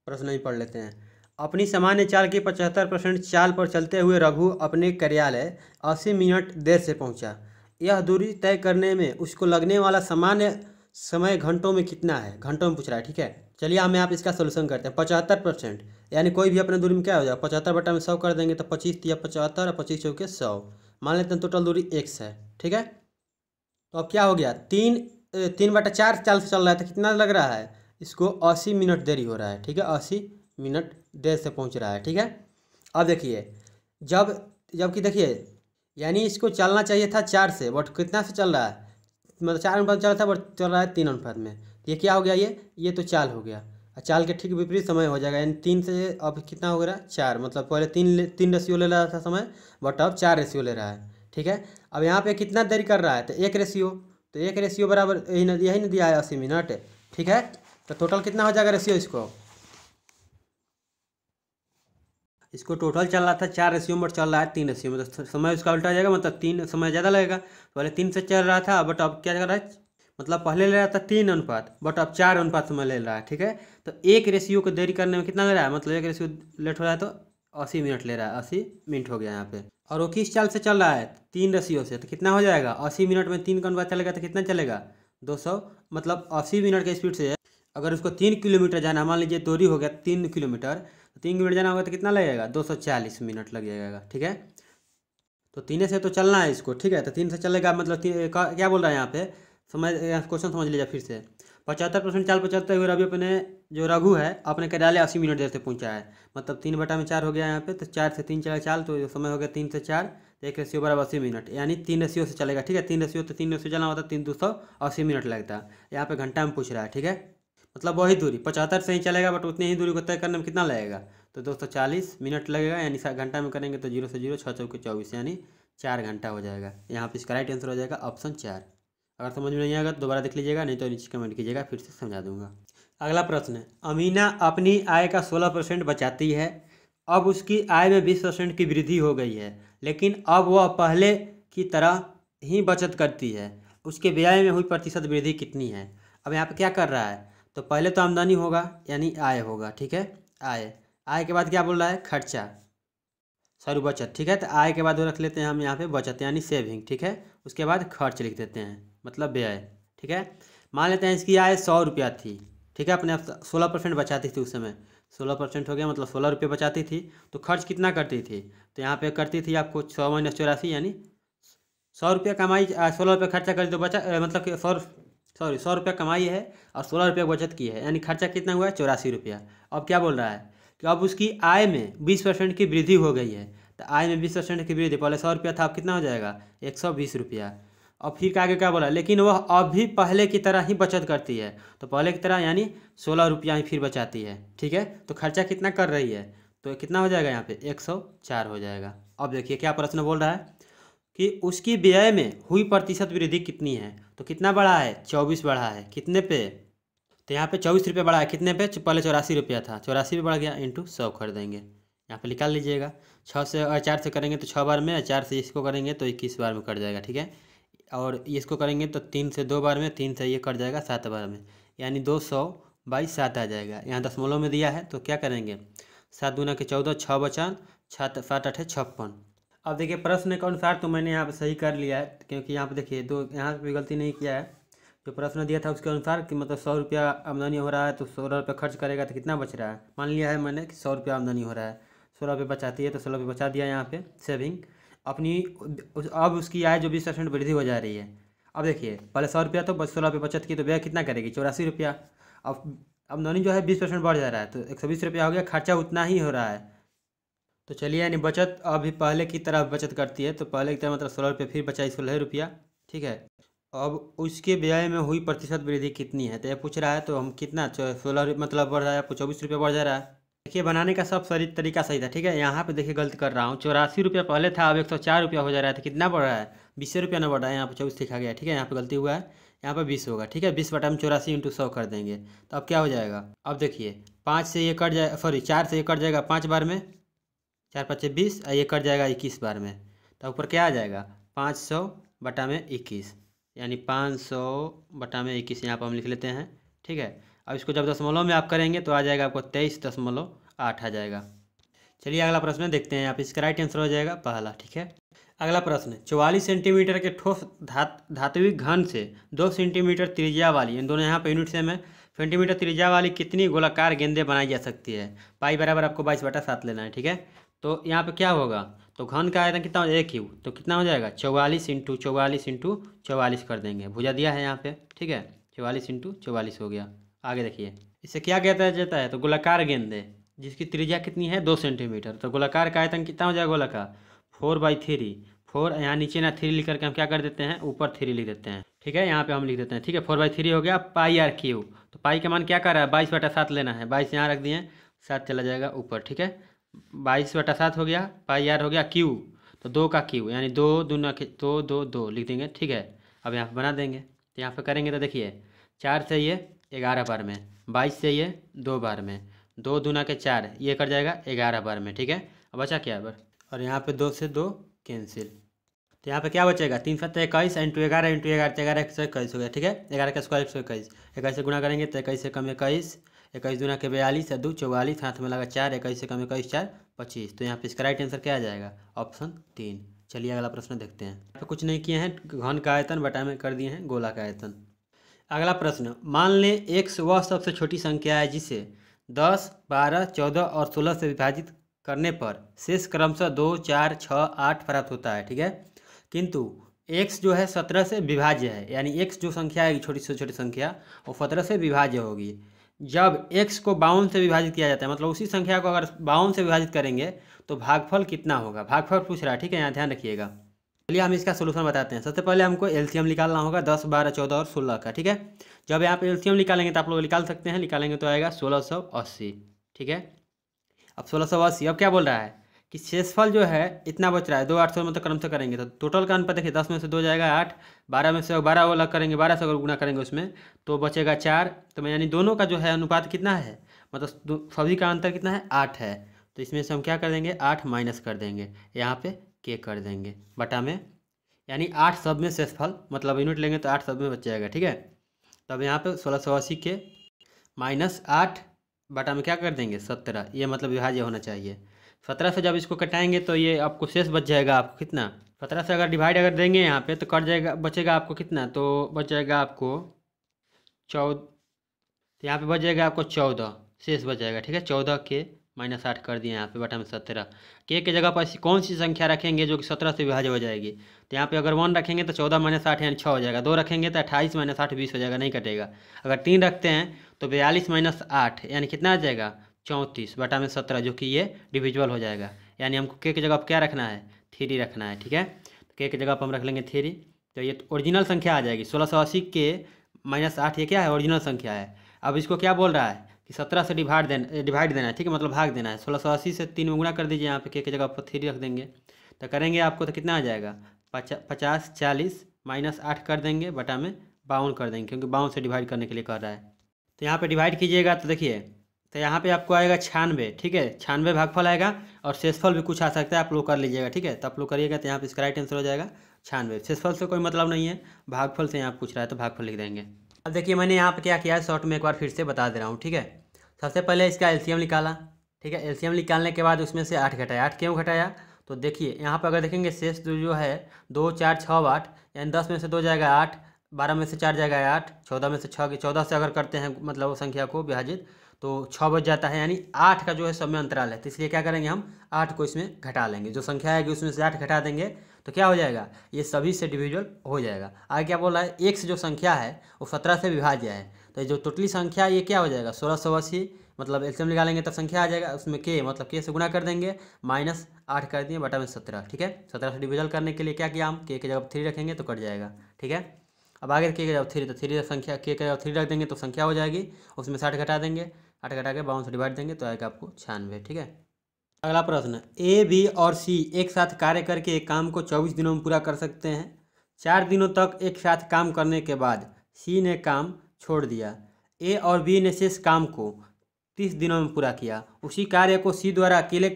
प्रश्न भी पढ़ लेते हैं अपनी सामान्य चाल की पचहत्तर परसेंट चाल पर चलते हुए रघु अपने कार्यालय अस्सी मिनट देर से पहुंचा यह दूरी तय करने में उसको लगने वाला सामान्य समय घंटों में कितना है घंटों में पूछ रहा है ठीक है चलिए हमें आप इसका सोल्यूशन करते हैं पचहत्तर परसेंट यानी कोई भी अपने दूरी में क्या हो जाए पचहत्तर बटा में सौ कर देंगे तो पच्चीस या पचहत्तर और पच्चीस चौके सौ मान लेते हैं टोटल दूरी एक है ठीक है तो अब क्या हो गया तीन तीन बटा चार चाल से चल रहा है तो कितना लग रहा है इसको अस्सी मिनट देरी हो रहा है ठीक है अस्सी मिनट देर से पहुंच रहा है ठीक है अब देखिए जब जबकि देखिए यानी इसको चलना चाहिए था चार से बट कितना से चल रहा है मतलब चार अनुपात चल रहा था बट चल रहा है तीन अनुपात में तो ये क्या हो गया ये ये तो चाल हो गया चाल के ठीक विपरीत समय हो जाएगा यानी तीन से अब कितना हो गया चार मतलब पहले तीन तीन रेशियो ले रहा था समय बट अब चार रेशियो ले रहा है ठीक है अब यहाँ पर कितना देरी कर रहा है तो एक रेशियो तो एक रेशियो बराबर यही यही दिया है अस्सी मिनट ठीक है तो टोटल कितना हो जाएगा रेशियो इसको इसको टोटल चल रहा था चार रेशियो में चल रहा है तीन रेशियो में तो समय उसका उल्टा हो जाएगा मतलब तीन समय ज़्यादा लगेगा तो पहले तीन से चल रहा था बट अब क्या कर रहा है मतलब पहले ले रहा था तीन अनुपात बट अब चार अनुपात समय ले रहा है ठीक है तो एक रेशियो को देरी करने में कितना ले रहा है मतलब एक रेशियो लेट हो रहा है तो अस्सी मिनट ले रहा है अस्सी मिनट हो गया यहाँ पे और वो किस चाल से चल रहा है तीन रेशियो से तो कितना हो जाएगा अस्सी मिनट में तीन का अनुपात चलेगा तो कितना चलेगा दो सौ मतलब अस्सी मिनट के स्पीड से अगर उसको तीन किलोमीटर जाना मान लीजिए दूरी हो गया तीन किलोमीटर तो तीन किलोमीटर जाना होगा तो कितना लगेगा दो सौ चालीस मिनट लग जाएगा ठीक है तो तीन से तो चलना है इसको ठीक है तो तीन से चलेगा मतलब क्या बोल रहा है यहाँ पे समझ क्वेश्चन समझ लीजिए फिर से पचहत्तर परसेंट चाल पर चलते हुए रवि अपने जो रघु है अपने कैदाले अस्सी मिनट देर से पहुँचा है मतलब तीन बटा में चार हो गया यहाँ पे तो चार से तीन चला चाल तो समय हो गया तीन से चार तो एक रेसियो बराबर अस्सी मिनट यानी तीन रेसियो से चलेगा ठीक है तीन रेसियो तो तीन रेसियो चलना होता तीन दो सौ अस्सी मिनट लगता है यहाँ पे घंटा में पूछ रहा है ठीक है मतलब वही दूरी पचहत्तर से ही चलेगा बट उतनी ही दूरी को तय करने में कितना लगेगा तो दोस्तों चालीस मिनट लगेगा यानी घंटा में करेंगे तो जीरो से जीरो छः चौके चौबीस यानी चार घंटा हो जाएगा यहाँ पर इसका राइट आंसर हो जाएगा ऑप्शन चार अगर समझ में नहीं आएगा तो दोबारा देख लीजिएगा नहीं तो नीचे कमेंट कीजिएगा फिर से समझा दूंगा अगला प्रश्न है अमीना अपनी आय का सोलह परसेंट बचाती है अब उसकी आय में बीस परसेंट की वृद्धि हो गई है लेकिन अब वह पहले की तरह ही बचत करती है उसके ब्याय में हुई प्रतिशत वृद्धि कितनी है अब यहाँ पर क्या कर रहा है तो पहले तो आमदनी होगा यानी आय होगा ठीक है आय आय के बाद क्या बोल रहा है खर्चा सॉरी बचत ठीक है तो आय के बाद वो रख लेते हैं हम यहाँ पे बचत यानी सेविंग ठीक है उसके बाद खर्च लिख देते हैं मतलब व्यय ठीक है मान लेते हैं इसकी आय सौ रुपया थी ठीक है अपने आप सोलह परसेंट बचाती थी उस समय सोलह परसेंट हो गया मतलब सोलह रुपये बचाती थी तो खर्च कितना करती थी तो यहाँ पे करती थी आपको सौ माइनस चौरासी यानी सौ रुपया कमाई सोलह रुपये खर्चा कर तो बचा मतलब सौ सॉरी सौ रुपया कमाई है और सोलह रुपया बचत की है यानी खर्चा कितना हुआ है चौरासी रुपया अब क्या बोल रहा है कि अब उसकी आय में बीस परसेंट की वृद्धि हो गई है तो आय में बीस परसेंट की वृद्धि पहले सौ रुपया था अब कितना हो जाएगा एक सौ बीस रुपया और फिर आगे क्या बोला लेकिन वह अब भी पहले की तरह ही बचत करती है तो पहले की तरह यानी सोलह रुपया ही फिर बचाती है ठीक है तो खर्चा कितना कर रही है तो कितना हो जाएगा यहाँ पर एक सौ चार हो जाएगा अब देखिए क्या प्रश्न बोल रहा है कि उसकी व्यय में हुई प्रतिशत वृद्धि कितनी है तो कितना बढ़ा है चौबीस बढ़ा है कितने पे तो यहाँ पे चौबीस रुपये बढ़ा है कितने पे पहले चौरासी रुपया था चौरासी पे बढ़ गया इंटू सौ कर देंगे यहाँ पे निकाल लीजिएगा छः से और चार से करेंगे तो छः बार में और चार से इसको करेंगे तो इक्कीस बार में कट जाएगा ठीक है और इसको करेंगे तो तीन से दो बार में तीन से ये कट जाएगा सात बार में यानी दो सौ बाईस सात आ जाएगा यहाँ दसमलों में दिया है तो क्या करेंगे सात दूना के चौदह छः बचान छः सात अठे छप्पन अब देखिए प्रश्न के अनुसार तो मैंने यहाँ पर सही कर लिया है क्योंकि यहाँ पर देखिए दो यहाँ पर गलती नहीं किया है जो प्रश्न दिया था उसके अनुसार कि मतलब सौ रुपया आमदनी हो रहा है तो सोलह रुपये खर्च करेगा तो कितना बच रहा है मान लिया है मैंने कि सौ रुपया आमदनी हो रहा है सोलह रुपये बचाती है तो सोलह रुपये बचा दिया यहाँ पे सेविंग अपनी अब उसकी आय जो बीस परसेंट वृद्धि हो जा रही है अब देखिए पहले सौ रुपया तो सोलह रुपये बचत की तो व्यय कितना करेगी चौरासी रुपया अब आमदनी जो है बीस परसेंट बढ़ जा रहा है तो एक सौ बीस रुपया हो गया खर्चा उतना ही हो रहा है तो चलिए यानी बचत अभी पहले की तरह बचत करती है तो पहले की तरह मतलब सोलह रुपये फिर बचाई सोलह रुपया ठीक है अब उसके व्यय में हुई प्रतिशत वृद्धि कितनी है तो यह पूछ रहा है तो हम कितना सोलह मतलब बढ़ रहा है चौबीस रुपये बढ़ जा रहा है देखिए बनाने का सब सही तरीका सही था ठीक है यहाँ पे देखिए गलत कर रहा हूँ चौरासी रुपया पहले था अब एक सौ चार रुपया हो जा रहा है तो कितना बढ़ रहा है बीस रुपया ना बढ़ रहा है यहाँ पे चौबीस लिखा गया ठीक है यहाँ पे गलती हुआ है यहाँ पे बीस होगा ठीक है बीस बटा हम चौरासी इंटू सौ कर देंगे तो अब क्या हो जाएगा अब देखिए पाँच से ये कट जाए सॉरी चार से ये कट जाएगा पाँच बार में चार पाँच बीस और ये कट जाएगा इक्कीस बार में तो ऊपर क्या आ जाएगा पाँच सौ बटा में इक्कीस यानी पाँच सौ बटा में इक्कीस यहाँ पर हम लिख लेते हैं ठीक है अब इसको जब दशमलव में आप करेंगे तो आ जाएगा आपको तेईस दशमलव आठ आ जाएगा चलिए अगला प्रश्न देखते हैं आप इसका राइट आंसर हो जाएगा पहला ठीक है अगला प्रश्न चौवालीस सेंटीमीटर के ठोस धात धातुविक घन से दो सेंटीमीटर त्रिज्या वाली इन दोनों यहाँ पर यूनिट सेम है सेंटीमीटर त्रिज्या वाली कितनी गोलाकार गेंदें बनाई जा सकती है पाई बराबर आपको बाईस बटा सात लेना है ठीक है तो यहाँ पे क्या होगा तो घन का आयतन कितना हो जाएगा एक यू तो कितना हो जाएगा चौवालीस इंटू चौवालीस इंटू चौवालीस कर देंगे भुजा दिया है यहाँ पे ठीक है चौवालीस इंटू चौवालीस हो गया आगे देखिए इससे क्या कहता जाता है तो गोलाकार गेंदे जिसकी त्रिज्या कितनी है दो सेंटीमीटर तो गोलाकार का आयतन कितना हो जाएगा गोलाकार फोर बाई थ्री फोर यहाँ नीचे ना थ्री लिख करके हम क्या कर देते हैं ऊपर थ्री लिख देते हैं ठीक है यहाँ पे हम लिख देते हैं ठीक है फोर बाई थ्री हो गया पाई आर क्यू तो पाई का मान क्या कर रहा है बाईस बटा सात लेना है बाईस यहाँ रख दिए सात चला जाएगा ऊपर ठीक है बाईस बटा सात हो गया पाई आर हो गया क्यू तो दो का क्यू यानी दो दूना के दो दो दो लिख देंगे ठीक है अब यहाँ पर बना देंगे तो यहाँ पर करेंगे तो देखिए चार से ये ग्यारह बार में बाईस से ये दो बार में दो दूना के चार ये कर जाएगा ग्यारह बार में ठीक है अब बचा क्या बार और यहाँ पर दो से दो कैंसिल तो यहाँ पे क्या बचेगा तीन सत्तर तो इक्कीस इंटू ग्यारह इंटू ग्यारह तो ग्यारह एक सौ इक्कीस हो गया ठीक है ग्यारह का स्क्वायर एक सौ इक्कीस इक्कीस से गुणा करेंगे तो इक्कीस से कम इक्कीस इक्कीस दुना के बयालीस दो चौवालीस हाथ में लगा चार इक्कीस से कम इक्कीस चार पच्चीस तो यहाँ पे इसका राइट आंसर क्या आ जाएगा ऑप्शन तीन चलिए अगला प्रश्न देखते हैं यहाँ पे कुछ नहीं किए हैं घन का आयतन बटा में कर दिए हैं गोला का आयतन अगला प्रश्न मान लें एक्स वह सबसे छोटी संख्या है जिसे दस बारह चौदह और सोलह से विभाजित करने पर शेष क्रमशः दो चार छः आठ प्राप्त होता है ठीक है किंतु एक्स जो है सत्रह से विभाज्य है यानी एक्स जो संख्या है छोटी से छोटी संख्या वो सत्रह से विभाज्य होगी जब x को बावन से विभाजित किया जाता है मतलब उसी संख्या को अगर बावन से विभाजित करेंगे तो भागफल कितना होगा भागफल पूछ रहा है ठीक है यहाँ ध्यान रखिएगा चलिए हम इसका सोल्यूशन बताते हैं सबसे पहले हमको एल्सियम निकालना होगा दस बारह चौदह और सोलह का ठीक है जब यहाँ पर एल्सियम निकालेंगे तो आप लोग निकाल सकते हैं निकालेंगे तो आएगा सोलह सौ अस्सी ठीक है अब सोलह सौ अस्सी अब क्या बोल रहा है कि शेषफल जो है इतना बच रहा है दो आठ सौ मतलब तो क्रम से तो करेंगे तो टोटल का अनुपात देखिए दस में से दो जाएगा आठ बारह में से बारह वो अलग करेंगे बारह से अगर गुना करेंगे उसमें तो बचेगा चार तो मैं यानी दोनों का जो है अनुपात कितना है मतलब सभी का अंतर कितना है आठ है तो इसमें से हम क्या कर देंगे आठ माइनस कर देंगे यहाँ पर के कर देंगे बटा में यानी आठ सब में शेषफल मतलब यूनिट लेंगे तो आठ सब में बच जाएगा ठीक है तब तो यहाँ पर सोलह सौ अस्सी के माइनस आठ बटा में क्या कर देंगे सत्रह ये मतलब विभाज्य होना चाहिए सत्रह से जब इसको कटाएंगे तो ये आपको शेष बच जाएगा आपको कितना सत्रह से अगर डिवाइड अगर देंगे यहाँ पे तो कट जाएगा बचेगा आपको कितना तो बच जाएगा आपको चौदह तो यहाँ पे बच जाएगा आपको चौदह शेष बच जाएगा ठीक है चौदह के माइनस आठ कर दिए यहाँ पे बटा में सत्रह के के जगह पर ऐसी कौन सी संख्या रखेंगे जो कि सत्रह से विभाज्य हो जाएगी तो यहाँ पे अगर वन रखेंगे तो चौदह माइनस आठ यानी छः हो जाएगा दो रखेंगे तो अट्ठाईस माइनस आठ बीस हो जाएगा नहीं कटेगा अगर तीन रखते हैं तो बयालीस माइनस आठ यानी कितना आ जाएगा चौंतीस बटा में सत्रह जो कि ये डिविजुअल हो जाएगा यानी हमको के की जगह पर क्या रखना है थ्री रखना है ठीक है तो के की जगह पर हम रख लेंगे थ्री तो ये ओरिजिनल संख्या आ जाएगी सोलह सौ अस्सी के माइनस आठ ये क्या है ओरिजिनल संख्या है अब इसको क्या बोल रहा है कि सत्रह से डिवाइड देना डिवाइड देना है ठीक है मतलब भाग देना है सोलह सौ अस्सी से तीन में गुणा कर दीजिए यहाँ पे के की जगह पर थ्री रख देंगे तो करेंगे आपको तो कितना आ जाएगा पचास चालीस माइनस आठ कर देंगे बटा में बावन कर देंगे क्योंकि बावन से डिवाइड करने के लिए कर रहा है तो यहाँ पर डिवाइड कीजिएगा तो देखिए तो यहाँ पे आपको आएगा छियानवे ठीक है छियानवे भागफल आएगा और शेषफल भी कुछ आ सकता है आप लोग कर लीजिएगा ठीक है तो आप लोग करिएगा तो यहाँ पे इसका राइट आंसर हो जाएगा छियानवे शेषफल से कोई मतलब नहीं है भागफल से यहाँ पूछ रहा है तो भागफल लिख देंगे अब देखिए मैंने यहाँ पर क्या किया है शॉर्ट में एक बार फिर से बता दे रहा हूँ ठीक है सबसे पहले इसका एलसीएम निकाला ठीक है एलसीएम निकालने के बाद उसमें से आठ घटाया आठ क्यों घटाया तो देखिए यहाँ पर अगर देखेंगे शेष जो है दो चार छः आठ यानी दस में से दो जाएगा आठ बारह में से चार जाएगा आठ चौदह में से छः चौदह से अगर करते हैं मतलब वो संख्या को विभाजित तो छः बज जाता है यानी आठ का जो है समय अंतराल है तो इसलिए क्या करेंगे हम आठ को इसमें घटा लेंगे जो संख्या आएगी उसमें से आठ घटा देंगे तो क्या हो जाएगा ये सभी से डिविजुअल हो जाएगा आगे क्या बोला है एक से जो संख्या है वो सत्रह से विभाज्य है तो जो टोटली संख्या है ये क्या हो जाएगा सोलह सौ अस्सी मतलब एल्सियम निकालेंगे तब संख्या आ जाएगा उसमें के मतलब के से गुना कर देंगे माइनस आठ कर दिए बटा में सत्रह ठीक है सत्रह से डिविजल करने के लिए क्या किया हम के के जब थ्री रखेंगे तो कट जाएगा ठीक है अब आगे के जब थ्री तो थ्री संख्या के के जब थ्री रख देंगे तो संख्या हो जाएगी उसमें साठ घटा देंगे आठ घटा के बावन से डिवाइड देंगे तो आएगा आपको छियानवे ठीक है अगला प्रश्न ए बी और सी एक साथ कार्य करके एक काम को चौबीस दिनों में पूरा कर सकते हैं चार दिनों तक एक साथ काम करने के बाद सी ने काम छोड़ दिया ए और बी ने शेष काम को तीस दिनों में पूरा किया उसी कार्य को सी द्वारा अकेले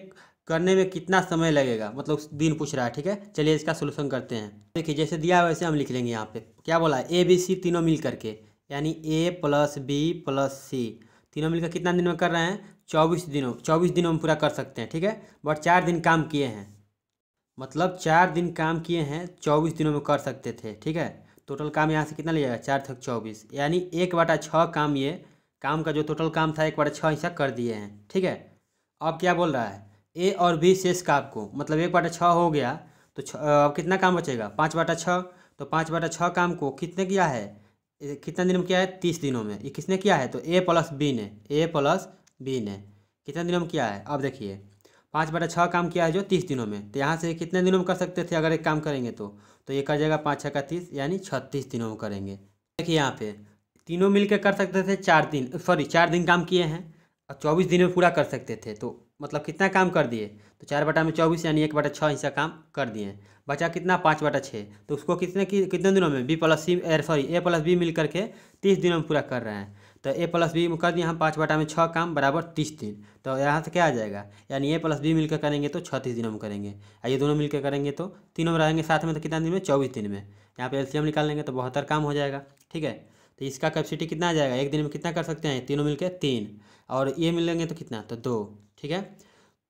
करने में कितना समय लगेगा मतलब दिन पूछ रहा है ठीक है चलिए इसका सोल्यूशन करते हैं देखिए जैसे दिया वैसे हम लिख लेंगे यहाँ पे क्या बोला ए बी सी तीनों मिल करके यानी A plus B plus C तीनों मिलकर कितना दिन में कर रहे हैं चौबीस दिनों चौबीस दिनों में पूरा कर सकते हैं ठीक है बट चार दिन काम किए हैं मतलब चार दिन काम किए हैं चौबीस दिनों में कर सकते थे ठीक है टोटल काम यहाँ से कितना लिया जाएगा चार थक चौबीस यानी एक बटा छः काम ये काम का जो टोटल काम था एक बटा छः हिस्सा कर दिए हैं ठीक है अब क्या बोल रहा है ए और बी शेष का आपको मतलब एक बटा छः हो गया तो अब कितना काम बचेगा पाँच बटा छः तो पाँच बटा छः काम को कितने किया है कितना दिन में किया है तीस दिनों में ये किसने किया है तो ए प्लस बी ने ए प्लस बी ने कितने दिनों में किया है अब देखिए पाँच बटा छः काम किया है जो तीस दिनों में तो यहाँ से कितने दिनों में कर सकते थे अगर एक काम करेंगे तो तो ये कर जाएगा पाँच छः का तीस यानी छत्तीस दिनों में करेंगे देखिए यहाँ पे तीनों मिलकर कर सकते थे चार दिन सॉरी चार दिन काम किए हैं और चौबीस दिन में पूरा कर सकते थे तो मतलब कितना काम कर दिए तो चार बटा में चौबीस यानी एक बटा छः हिस्सा काम कर दिए बचा कितना पाँच बटा छः तो उसको कितने कि, कितने दिनों में B plus C sorry A plus B मिल करके तीस दिनों में पूरा कर रहे हैं तो ए प्लस बी कर दिए हम पाँच बटा में छः काम बराबर तीस दिन तो यहाँ से क्या आ जाएगा यानी ए प्लस बी मिलकर करेंगे तो छत्तीस दिनों में करेंगे और ये दोनों मिलकर करेंगे तो तीनों में रहेंगे साथ में तो कितना दिन में चौबीस दिन में यहाँ पे एलसीएम निकाल लेंगे तो बहत्तर काम हो जाएगा ठीक है तो इसका कैपेसिटी कितना आ जाएगा एक दिन में कितना कर सकते हैं तीनों मिलकर तीन और ये मिलेंगे तो कितना तो दो ठीक है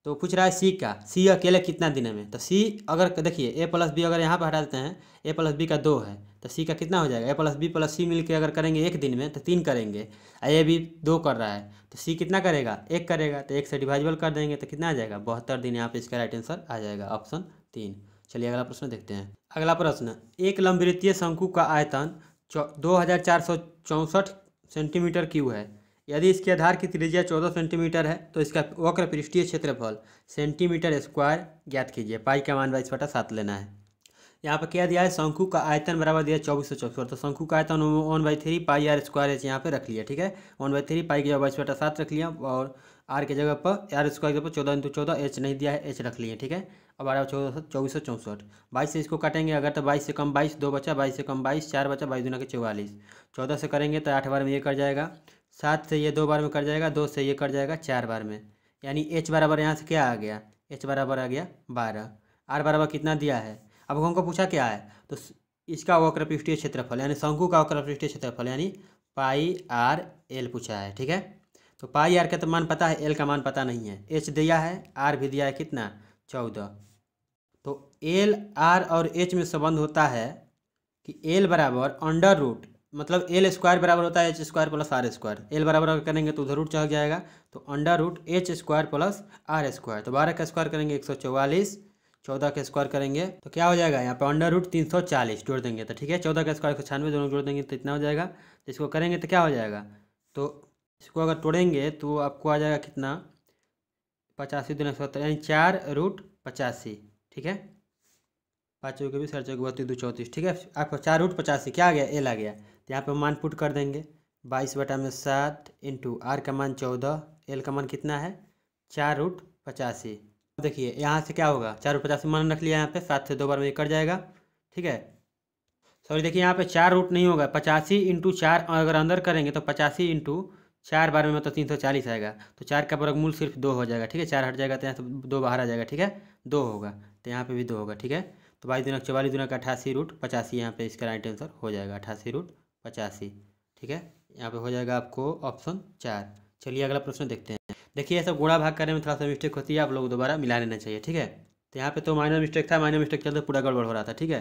तो पूछ रहा है सी का सी अकेले कितना दिन में तो सी अगर देखिए ए प्लस बी अगर यहाँ पर हटा देते हैं ए प्लस बी का दो है तो सी का कितना हो जाएगा A plus B plus C मिल के अगर करेंगे एक दिन में तो तीन करेंगे और ए भी दो कर रहा है तो सी कितना करेगा एक करेगा तो एक से डिवाइजल कर देंगे तो कितना आ जाएगा बहत्तर दिन यहाँ पर इसका राइट आंसर आ जाएगा ऑप्शन तीन चलिए अगला प्रश्न देखते हैं अगला प्रश्न एक लंबी शंकु का आयतन दो सेंटीमीटर क्यू है यदि इसके आधार की त्रिज्या चौदह सेंटीमीटर है तो इसका वक्र पृष्ठीय क्षेत्रफल सेंटीमीटर स्क्वायर ज्ञात कीजिए पाई का मान बाईस बटा सात लेना है यहाँ पर क्या दिया है शंकु का आयतन बराबर दिया चौबीस सौ चौसठ तो शंकु का आयतन one by three pi R square H यहाँ पर रख लिया ठीक है वन बाई थ्री पाई की जगह बाईस बटा सात रख लिया और आर के जगह पर आर स्क्वायर की जगह पर चौदह इंटू चौदह एच नहीं दिया है एच रख लिए ठीक है और बारह चौदह सौ चौबीस सौ चौंसठ बाईस से इसको काटेंगे अगर तो बाईस से कम बाईस दो बचा बाईस से कम बाईस चार बचा बाईस दुना के चौवालीस चौदह से करेंगे तो आठ बार में ये कर जाएगा सात से ये दो बार में कट जाएगा दो से ये कट जाएगा चार बार में यानी एच बराबर यहाँ से क्या आ गया एच बराबर आ गया बारह आर बराबर कितना दिया है अब हमको पूछा क्या है तो इसका वक्र पृष्ठीय क्षेत्रफल यानी शंकु का वक्र पृष्ठीय क्षेत्रफल यानी पाई आर एल पूछा है ठीक है तो पाई आर का तो मान पता है एल का मान पता नहीं है एच दिया है आर भी दिया है कितना चौदह तो एल आर और एच में संबंध होता है कि एल बराबर अंडर रूट मतलब एल स्क्वायर बराबर होता है H square plus R square L बराबर करेंगे तो उधर रूट चल जाएगा तो under root H square plus R square तो बारह का स्क्वायर करेंगे एक सौ चौवालीस चौदह का स्क्वायर करेंगे तो क्या हो जाएगा यहाँ पे अंडर रूट तीन सौ चालीस जोड़ देंगे तो ठीक है चौदह का स्क्वायर एक सौ छियानवे दोनों जोड़ देंगे तो इतना हो जाएगा तो इसको करेंगे तो क्या हो जाएगा तो इसको अगर तोड़ेंगे तो आपको आ जाएगा कितना पचासी दोनों सत्तर यानी चार रूट पचासी ठीक है पाँचों के भी हर चौक बत्तीस दो चौंतीस ठीक है आपका चार रूट पचासी क्या आ गया एल आ गया तो यहाँ पर मान पुट कर देंगे बाईस बटा में सात इंटू आर का मान चौदह एल का मान कितना है चार रूट पचासी देखिए यहाँ से क्या होगा चार रूट पचासी मान रख लिया यहाँ पे सात से दो बार में कट जाएगा ठीक है सॉरी देखिए यहाँ पे चार रूट नहीं होगा पचासी इंटू चार अगर अंदर करेंगे तो पचासी इंटू चार बार में मतलब तीन सौ चालीस आएगा तो चार का मूल सिर्फ दो हो जाएगा ठीक है चार हट जाएगा तो यहाँ से दो बाहर आ जाएगा ठीक है दो होगा तो यहाँ पे भी दो होगा ठीक है तो बाईस दुना चौवालीस दुना का अठासी रूट पचासी यहाँ पे इसका राइट आंसर हो जाएगा अठासी रूट पचासी ठीक है यहाँ पे हो जाएगा आपको ऑप्शन चार चलिए अगला प्रश्न देखते हैं देखिए सब गुणा भाग करने में थोड़ा सा मिस्टेक होती है आप लोग दोबारा मिला लेना चाहिए ठीक है तो यहाँ पे तो माइनर मिस्टेक था माइनर मिस्टेक चलते पूरा गड़बड़ हो रहा था ठीक है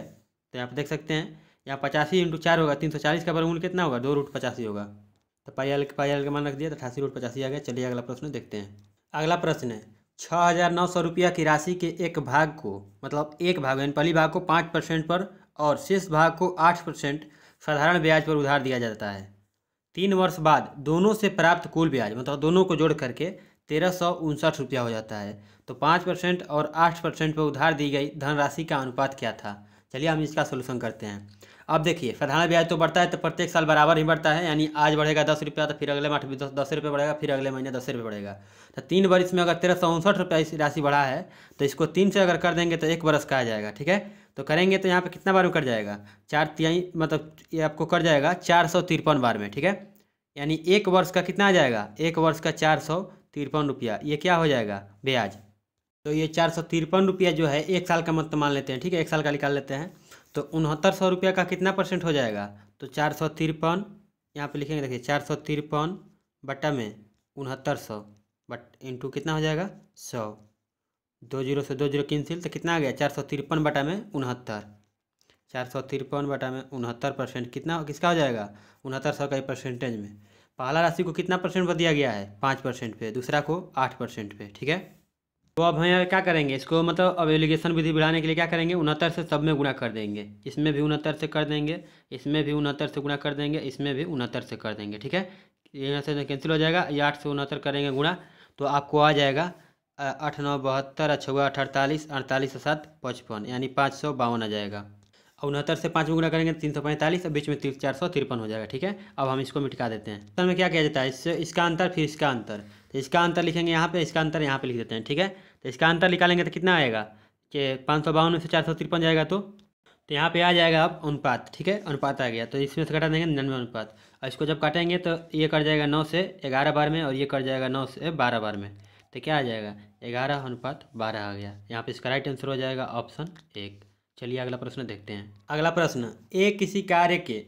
तो यहाँ पे देख सकते हैं यहाँ पचासी इंटू चार होगा तीन सौ चालीस का वर्गमूल कितना होगा दो रूट पचासी होगा तो पाई एल पाई एल का मान रख दिया तो अठासी रूट पचासी आ गया चलिए अगला प्रश्न देखते हैं अगला प्रश्न है छः हज़ार नौ सौ रुपया की राशि के एक भाग को मतलब एक भाग यानी पहली भाग को पाँच परसेंट पर और शेष भाग को आठ परसेंट साधारण ब्याज पर उधार दिया जाता है तीन वर्ष बाद दोनों से प्राप्त कुल ब्याज मतलब दोनों को जोड़ करके तेरह सौ उनसठ रुपया हो जाता है तो पाँच परसेंट और आठ परसेंट पर उधार दी गई धनराशि का अनुपात क्या था चलिए हम इसका सोल्यूशन करते हैं अब देखिए साधारण ब्याज तो बढ़ता है तो प्रत्येक साल बराबर ही बढ़ता है यानी आज बढ़ेगा दस रुपया तो फिर अगले माह दस दस रुपये बढ़ेगा फिर अगले महीने दस रुपये बढ़ेगा तो तीन वर्ष में अगर तेरह सौ उनसठ रुपया इस राशि बढ़ा है तो इसको तीन से अगर कर देंगे तो एक बरस का आ जाएगा ठीक है तो करेंगे तो यहाँ पर कितना बार में कट जाएगा चार तिहाई मतलब ये आपको कट जाएगा चार सौ तिरपन बार में ठीक है यानी एक वर्ष का कितना आ जाएगा एक वर्ष का चार सौ तिरपन रुपया ये क्या हो जाएगा ब्याज तो ये चार सौ तिरपन रुपया जो है एक साल का मत मतलब मान लेते हैं ठीक है एक साल का निकाल लेते हैं तो उनहत्तर सौ रुपया का कितना परसेंट हो जाएगा तो चार सौ तिरपन यहाँ पर लिखेंगे देखिए चार सौ तिरपन बट्टा में उनहत्तर सौ बट इंटू कितना हो जाएगा सौ दो जीरो से दो जीरो कैंसिल तो कितना आ गया चार सौ तिरपन बटा में उनहत्तर चार सौ तिरपन बटा में उनहत्तर परसेंट कितना किसका हो जाएगा उनहत्तर सौ का परसेंटेज में पहला राशि को कितना परसेंट पर दिया गया है पाँच परसेंट पे दूसरा को आठ परसेंट पे ठीक है तो अब हम यहाँ क्या करेंगे इसको मतलब अब एलिगेशन विधि बढ़ाने के लिए क्या करेंगे उनहत्तर से सब में गुणा कर देंगे इसमें भी उनहत्तर से कर देंगे इसमें भी उनहत्तर से गुणा कर देंगे इसमें भी उनहत्तर से कर देंगे ठीक है यहाँ से कैंसिल हो जाएगा ये आठ से उनहत्तर करेंगे गुणा तो आपको आ जाएगा आठ नौ बहत्तर छुआ आठ अड़तालीस अड़तालीस से सात पचपन यानी पाँच सौ बावन आ जाएगा और उनहत्तर से पाँच में गुणा करेंगे तो तीन सौ पैंतालीस और बीच में तीन चार सौ तिरपन हो जाएगा ठीक है अब हम इसको मिटका देते हैं उत्तर में क्या किया जाता है इससे इसका अंतर फिर इसका अंतर तो इसका अंतर लिखेंगे यहाँ पे इसका अंतर यहाँ पे लिख देते हैं ठीक है तो इसका अंतर निकालेंगे तो कितना आएगा कि पाँच सौ बावन में से चार सौ तिरपन जाएगा तो तो यहाँ पे आ जाएगा अब अनुपात ठीक है अनुपात आ गया तो इसमें से काटा देंगे निन्यानवे अनुपात और इसको जब काटेंगे तो ये कट जाएगा नौ से ग्यारह बार में और ये कट जाएगा नौ से बारह बार में तो क्या आ जाएगा ग्यारह अनुपात बारह आ गया यहाँ पर इसका राइट आंसर हो जाएगा ऑप्शन एक चलिए अगला प्रश्न देखते हैं अगला प्रश्न ए किसी कार्य के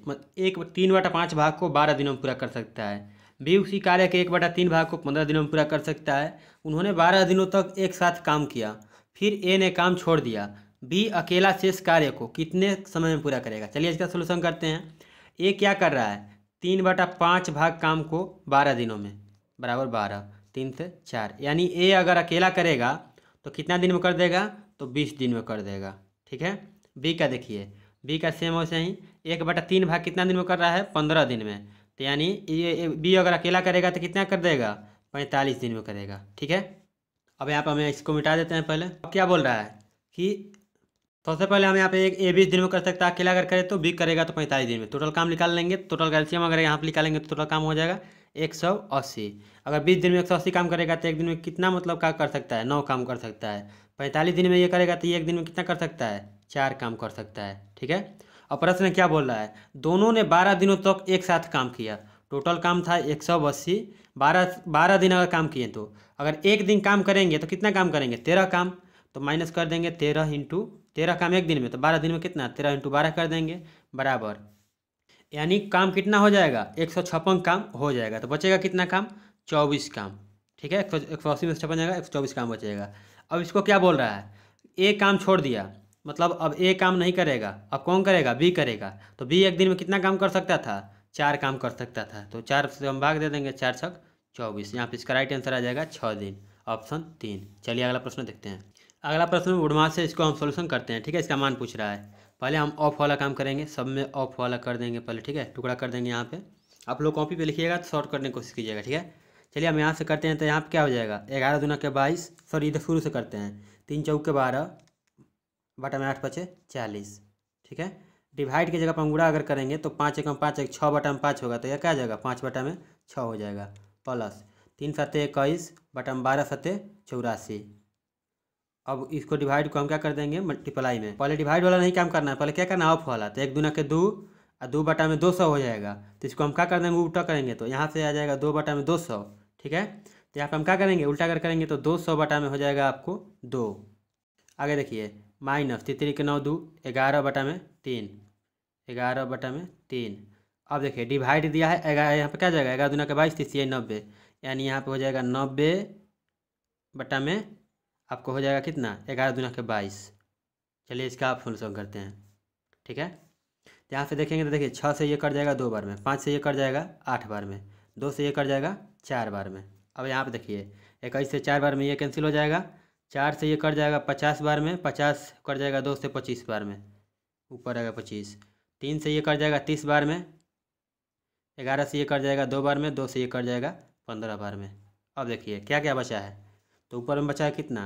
एक तीन बटा पाँच भाग को बारह दिनों में पूरा कर सकता है बी उसी कार्य के एक बटा तीन भाग को पंद्रह दिनों में पूरा कर सकता है उन्होंने बारह दिनों तक एक साथ काम किया फिर ए ने काम छोड़ दिया बी अकेला शेष कार्य को कितने समय में पूरा करेगा चलिए इसका सोल्यूशन करते हैं ए क्या कर रहा है तीन बटा पाँच भाग काम को बारह दिनों में बराबर बारह तीन से चार यानी ए अगर अकेला करेगा तो कितना दिन में कर देगा तो बीस दिन में कर देगा ठीक है बी का देखिए बी का सेम वैसे ही एक बटा तीन भाग कितना दिन में कर रहा है पंद्रह दिन में तो यानी ये बी अगर अकेला करेगा तो कितना कर देगा पैंतालीस दिन में करेगा ठीक है अब यहाँ पर हम इसको मिटा देते हैं पहले अब क्या बोल रहा है कि सबसे पहले हम यहाँ पे एक ए बीस दिन में कर सकता है अकेला अगर करे तो बी करेगा तो पैंतालीस दिन में टोटल काम निकाल लेंगे टोटल कैल्शियम अगर यहाँ पर निकालेंगे तो टोटल काम हो जाएगा एक सौ अस्सी अगर बीस दिन में एक सौ अस्सी काम करेगा तो एक दिन में कितना मतलब का कर सकता है नौ काम कर सकता है पैंतालीस दिन में ये करेगा तो ये एक दिन में कितना कर सकता है चार काम कर सकता है ठीक है और प्रश्न क्या बोल रहा है दोनों ने बारह दिनों तक एक साथ काम किया टोटल काम था एक सौ अस्सी बारह बारह दिन अगर काम किए तो अगर एक दिन काम करेंगे तो कितना काम करेंगे तेरह काम तो माइनस कर देंगे तेरह इंटू तेरह काम एक दिन में तो बारह दिन में कितना तेरह इंटू बारह कर देंगे बराबर यानी काम कितना हो जाएगा एक सौ छप्पन काम हो जाएगा तो बचेगा कितना काम चौबीस काम ठीक है एक सौ एक सौ अस्सी में छप्पन जाएगा एक सौ चौबीस काम बचेगा अब इसको क्या बोल रहा है ए काम छोड़ दिया मतलब अब ए काम नहीं करेगा अब कौन करेगा बी करेगा तो बी एक दिन में कितना काम कर सकता था चार काम कर सकता था तो चार से हम भाग दे देंगे चार छक चौबीस यहाँ पे इसका राइट आंसर आ जाएगा छः दिन ऑप्शन तीन चलिए अगला प्रश्न देखते हैं अगला प्रश्न उड़मास से इसको हम सोल्यूशन करते हैं ठीक है इसका मान पूछ रहा है पहले हम ऑफ वाला काम करेंगे सब में ऑफ वाला कर देंगे पहले ठीक है टुकड़ा कर देंगे यहाँ पे आप लोग कॉपी पे लिखिएगा तो शॉर्ट करने की कोशिश कीजिएगा ठीक है चलिए हम यहाँ से करते हैं तो यहाँ पे क्या हो जाएगा ग्यारह दुना के बाईस सॉरी इधर शुरू से करते हैं तीन चौक के बारह बटा में आठ पचे चालीस ठीक है डिवाइड की जगह पर हम अगर करेंगे तो पाँच एकम पाँच एक छः बटा में पाँच होगा तो यह क्या जाएगा पाँच बटा में छः हो जाएगा प्लस तीन सत्ते इक्कीस बटा में बारह सत्ते चौरासी अब इसको डिवाइड को हम क्या कर देंगे मल्टीप्लाई में पहले डिवाइड वाला नहीं काम करना है पहले क्या करना है ऑफ वाला तो एक दूना के दो और दो बटा में दो सौ हो जाएगा तो इसको हम क्या कर देंगे उल्टा करेंगे तो यहाँ से आ जाएगा दो बटा में दो सौ ठीक है तो यहाँ पर हम क्या करेंगे उल्टा अगर करेंगे तो दो सौ बटा में हो जाएगा आपको दो आगे देखिए माइनस तीन के नौ दो ग्यारह बटा में तीन ग्यारह बटा में तीन अब देखिए डिवाइड दिया है ग्यारह यहाँ पे क्या जाएगा ग्यारह दुना के बाईस तीस ये नब्बे यानी यहाँ पे हो जाएगा नब्बे बटा में आपको हो जाएगा कितना ग्यारह दुना के बाईस चलिए इसका आप फुल सॉल्व करते हैं ठीक है यहाँ से देखेंगे तो देखिए छः से ये कट जाएगा दो बार में पाँच से ये कट जाएगा आठ बार में दो से ये कट जाएगा चार बार में अब यहाँ पर देखिए इक्कीस से चार बार में ये कैंसिल हो जाएगा चार से ये कट जाएगा पचास बार में पचास कट जाएगा दो से पच्चीस बार में ऊपर आएगा पच्चीस तीन से ये कट जाएगा तीस बार में ग्यारह से ये कट जाएगा दो बार में दो से ये कट जाएगा पंद्रह बार में अब देखिए क्या क्या बचा है तो ऊपर में बचा है कितना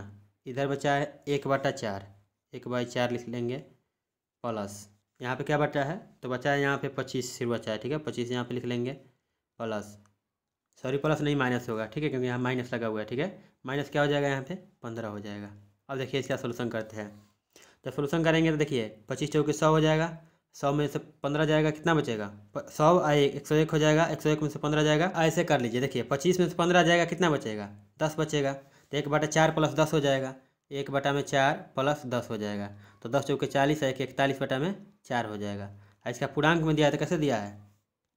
इधर बचा है एक बटा चार एक बाई चार लिख लेंगे प्लस यहाँ पे क्या बचा है तो बचा है यहाँ पे पच्चीस सिर बचा है ठीक है पच्चीस यहाँ पे लिख लेंगे प्लस सॉरी प्लस नहीं माइनस होगा ठीक है क्योंकि यहाँ माइनस लगा हुआ है ठीक है माइनस क्या हो जाएगा यहाँ पे पंद्रह हो जाएगा अब देखिए इसका सोल्यूसन करते हैं जब सोलूशन करेंगे तो देखिए पच्चीस चौके सौ हो जाएगा सौ में से पंद्रह जाएगा कितना बचेगा सौ आए एक सौ एक हो जाएगा एक सौ एक में से पंद्रह जाएगा ऐसे कर लीजिए देखिए पच्चीस में से पंद्रह जाएगा कितना बचेगा दस बचेगा तो एक बटा चार प्लस दस हो जाएगा एक बटा में चार प्लस दस हो जाएगा तो दस चौके चालीस एक इकतालीस बटा में चार हो जाएगा इसका पूर्णांक में दिया है तो कैसे दिया है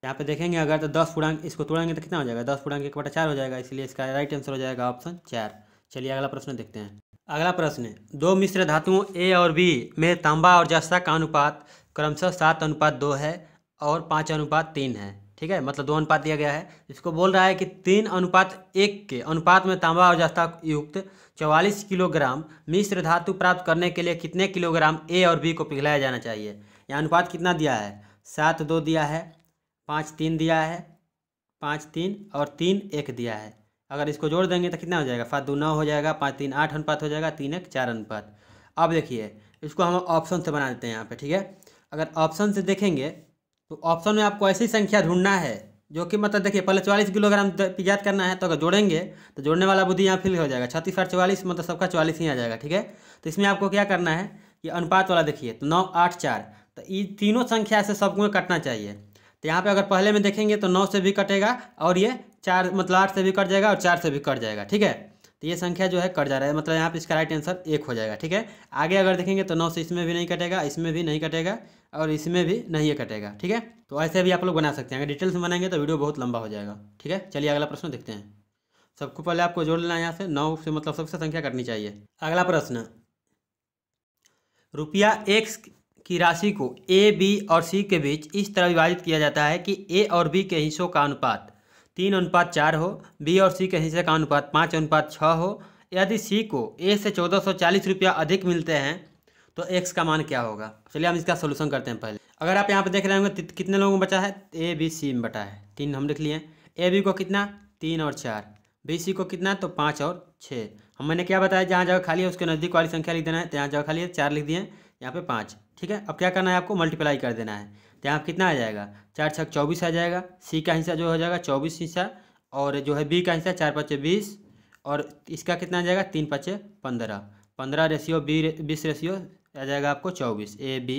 यहाँ पे देखेंगे अगर तो दस पूर्णांक इसको तोड़ेंगे तो कितना हो जाएगा दस पूर्णांक एक बटा चार हो जाएगा इसलिए इसका राइट आंसर हो जाएगा ऑप्शन चार चलिए अगला प्रश्न देखते हैं अगला प्रश्न दो मिश्र धातुओं ए और बी में तांबा और जस्ता का अनुपात क्रमशः सात अनुपात दो है और पाँच अनुपात तीन है ठीक है मतलब दो अनुपात दिया गया है इसको बोल रहा है कि तीन अनुपात एक के अनुपात में तांबा और जस्ता युक्त चौवालीस किलोग्राम मिश्र धातु प्राप्त करने के लिए कितने किलोग्राम ए और बी को पिघलाया जाना चाहिए या अनुपात कितना दिया है सात दो दिया है पाँच तीन दिया है पाँच तीन और तीन एक दिया है अगर इसको जोड़ देंगे तो कितना हो जाएगा सात दो नौ हो जाएगा पाँच तीन आठ अनुपात हो जाएगा तीन एक चार अनुपात अब देखिए इसको हम ऑप्शन से बना देते हैं यहाँ पे ठीक है अगर ऑप्शन से देखेंगे तो ऑप्शन में आपको ऐसी संख्या ढूंढना है जो कि मतलब देखिए पहले चवालीस किलोग्राम याद करना है तो अगर जोड़ेंगे तो जोड़ने वाला बुद्धि यहाँ फिल हो जाएगा छत्तीस आठ चौवालीस मतलब सबका चवालीस ही आ जाएगा ठीक है तो इसमें आपको क्या करना है कि अनुपात वाला देखिए तो नौ आठ चार तो ये तीनों संख्या से सबको कटना चाहिए यहाँ पे अगर पहले में देखेंगे तो नौ से भी कटेगा और ये चार मतलब आठ से भी कट जाएगा और चार से भी कट जाएगा ठीक है तो ये संख्या जो है कट जा रहा है मतलब यहाँ पे इसका राइट आंसर एक हो जाएगा ठीक है आगे अगर देखेंगे तो नौ से इसमें भी नहीं कटेगा इसमें भी नहीं कटेगा और इसमें भी नहीं कटेगा ठीक है तो ऐसे भी आप लोग बना सकते हैं अगर डिटेल्स बनाएंगे तो वीडियो बहुत लंबा हो जाएगा ठीक है चलिए अगला प्रश्न देखते हैं सबको पहले आपको जोड़ लेना है यहाँ से नौ से मतलब सबसे संख्या कटनी चाहिए अगला प्रश्न रुपया एक्स की राशि को ए बी और सी के बीच इस तरह विभाजित किया जाता है कि ए और बी के हिस्सों का अनुपात तीन अनुपात चार हो बी और सी के हिस्से का अनुपात पाँच अनुपात छः हो यदि सी को ए से चौदह सौ चालीस रुपया अधिक मिलते हैं तो एक्स का मान क्या होगा चलिए हम इसका सोल्यूशन करते हैं पहले अगर आप यहाँ पर देख रहे होंगे कितने लोगों को बचा है ए बी सी में बटा है तीन हम लिख लिए ए बी को कितना तीन और चार बी सी को कितना तो पाँच और छः हम मैंने क्या बताया जहाँ जगह खाली है उसके नज़दीक वाली संख्या लिख देना है तो यहाँ जगह खाली है चार लिख दिए यहाँ पे पाँच ठीक है अब क्या करना है आपको मल्टीप्लाई कर देना है तो यहाँ कितना आ जाएगा चार छः चौबीस आ जाएगा सी का हिस्सा जो हो जाएगा चौबीस हिस्सा और जो है बी का हिस्सा चार पाँच बीस और इसका कितना आ जाएगा तीन पाँच पंद्रह पंद्रह रेशियो बी बीस रेशियो आ जाएगा आपको चौबीस ए बी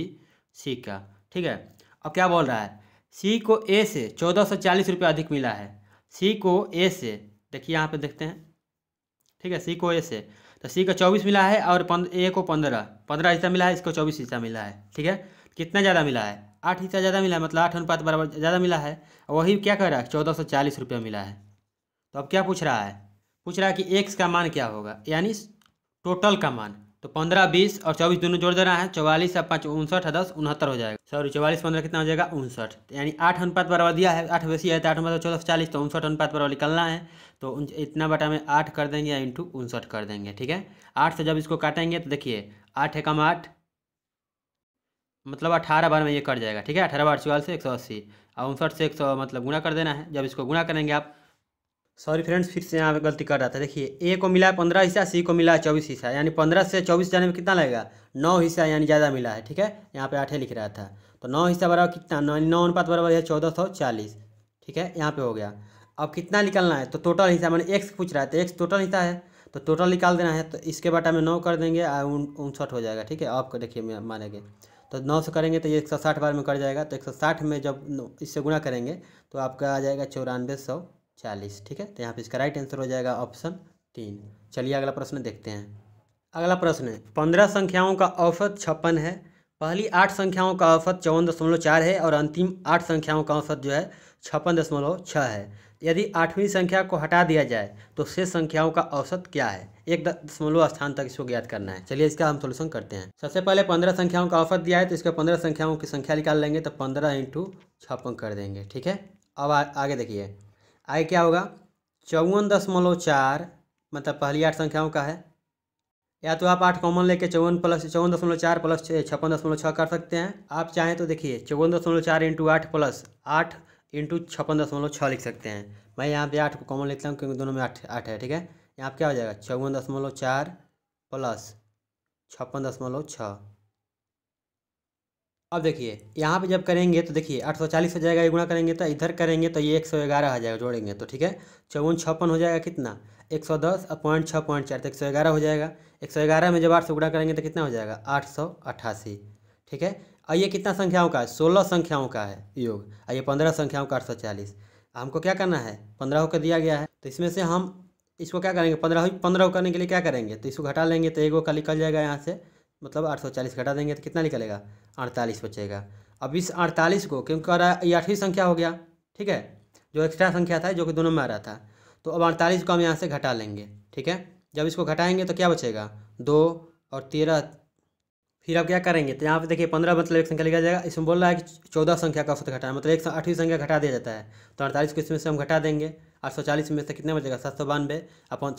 सी का ठीक है अब क्या बोल रहा है सी को ए से चौदह सौ चालीस रुपये अधिक मिला है सी को ए से देखिए यहाँ पे देखते हैं ठीक है सी को ए से तो सी को चौबीस मिला है और ए को पंद्रह पंद्रह हिस्सा मिला है इसको चौबीस हिस्सा मिला है ठीक है कितना ज़्यादा मिला है आठ हिस्सा ज़्यादा मिला है मतलब आठ अनुपात बराबर ज़्यादा मिला है वही क्या कह रहा है चौदह सौ चालीस रुपया मिला है तो अब क्या पूछ रहा है पूछ रहा है कि एक्स का मान क्या होगा यानी टोटल का मान तो पंद्रह बीस और चौबीस दोनों जोड़ देना है चौवालीस और पाँच उनसठ दस उनहत्तर हो जाएगा सॉरी चौवालीस पंद्रह कितना हो जाएगा उनसठ तो यानी आठ अनुपात बराबर दिया है आठ वैसी है तो आठ अनुपात चौदह चालीस तो उनसठ अनुपात बराबर निकलना है तो इतना बटा में आठ कर देंगे या इंटू उनसठ कर देंगे ठीक है आठ से जब इसको काटेंगे तो देखिए आठ एकम आठ मतलब अठारह बार में ये कट जाएगा ठीक है अठारह बार चौवालीस से एक सौ अस्सी और उनसठ से एक सौ मतलब गुणा कर देना है जब इसको गुणा करेंगे आप सॉरी फ्रेंड्स फिर से यहाँ पे गलती कर रहा था देखिए ए को मिला है पंद्रह हिस्सा सी को मिला है चौबीस हिस्सा यानी पंद्रह से चौबीस जाने में कितना लगेगा नौ हिस्सा यानी ज़्यादा मिला है ठीक है यहाँ पे आठे लिख रहा था तो नौ हिस्सा बराबर कितना नौ नौ अनुपात बराबर है चौदह सौ चालीस ठीक है यहाँ पर हो गया अब कितना निकालना है तो टोटल हिस्सा मैंने एक्स पूछ रहा है तो एक्स टोटल हिस्सा है तो टोटल निकाल देना है तो इसके बाटा में नौ कर देंगे उनसठ हो जाएगा ठीक है आप देखिए मानेंगे तो नौ से करेंगे तो ये एक सौ साठ बार में कर जाएगा तो एक सौ साठ में जब इससे गुणा करेंगे तो आपका आ जाएगा चौरानवे सौ चालीस ठीक है तो यहाँ पे इसका राइट आंसर हो जाएगा ऑप्शन तीन चलिए अगला प्रश्न देखते हैं अगला प्रश्न है पंद्रह संख्याओं का औसत छप्पन है पहली आठ संख्याओं का औसत चौवन दशमलव चार है और अंतिम आठ संख्याओं का औसत जो है छप्पन दशमलव छः है यदि आठवीं संख्या को हटा दिया जाए तो शेष संख्याओं का औसत क्या है एक दशमलव स्थान तक इसको ज्ञात करना है चलिए इसका हम सोल्यूशन करते हैं सबसे पहले पंद्रह संख्याओं का औसत दिया है तो इसका पंद्रह संख्याओं की संख्या निकाल लेंगे तो पंद्रह इंटू छप्पन कर देंगे ठीक है अब आ, आगे देखिए आई क्या होगा चौवन दशमलव चार मतलब पहली आठ संख्याओं का है या तो आप आठ कॉमन लेके चौवन प्लस चौवन दशमलव चार प्लस छप्पन दशमलव छः कर सकते हैं आप चाहें तो देखिए चौवन दशमलव चार इंटू आठ प्लस आठ इंटू छप्पन दशमलव छः लिख सकते हैं मैं यहाँ पे आठ को कॉमन लेता हूँ क्योंकि दोनों में आठ आठ है ठीक है यहाँ पर क्या हो जाएगा चौवन दशमलव चार प्लस छप्पन दशमलव छः अब देखिए यहाँ पे जब करेंगे तो देखिए 840 हो जाएगा ये गुणा करेंगे तो इधर करेंगे तो ये 111 हो जाएगा जोड़ेंगे तो ठीक है चौवन छप्पन हो जाएगा कितना 110 सौ दस पॉइंट छः पॉइंट चार तो एक हो जाएगा 111 में जब आठ सौ गुणा करेंगे तो कितना हो जाएगा आठ ठीक है और ये कितना संख्याओं का है सोलह संख्याओं का है योग और ये पंद्रह संख्याओं का आठ हमको क्या करना है पंद्रह होकर दिया गया है तो इसमें से हम इसको क्या करेंगे पंद्रह पंद्रह करने के लिए क्या करेंगे तो इसको घटा लेंगे तो एगो का निकल जाएगा यहाँ से मतलब आठ सौ चालीस घटा देंगे तो कितना निकलेगा अड़तालीस बचेगा अब इस अड़तालीस को क्योंकि रहा ये आठवीं संख्या हो गया ठीक है जो एक्स्ट्रा संख्या था जो कि दोनों में आ रहा था तो अब अड़तालीस को हम यहाँ से घटा लेंगे ठीक है जब इसको घटाएंगे तो क्या बचेगा दो और तेरह फिर आप क्या करेंगे तो यहाँ पे देखिए पंद्रह मतलब एक संख्या लिखा जाएगा इसमें बोल रहा है कि चौदह संख्या का औसत घटाना मतलब एक सौ आठवीं संख्या घटा दिया जाता है तो अड़तालीस को इसमें से हम घटा देंगे आठ सौ चालीस में से कितना बचेगा सात सौ बानवे अपन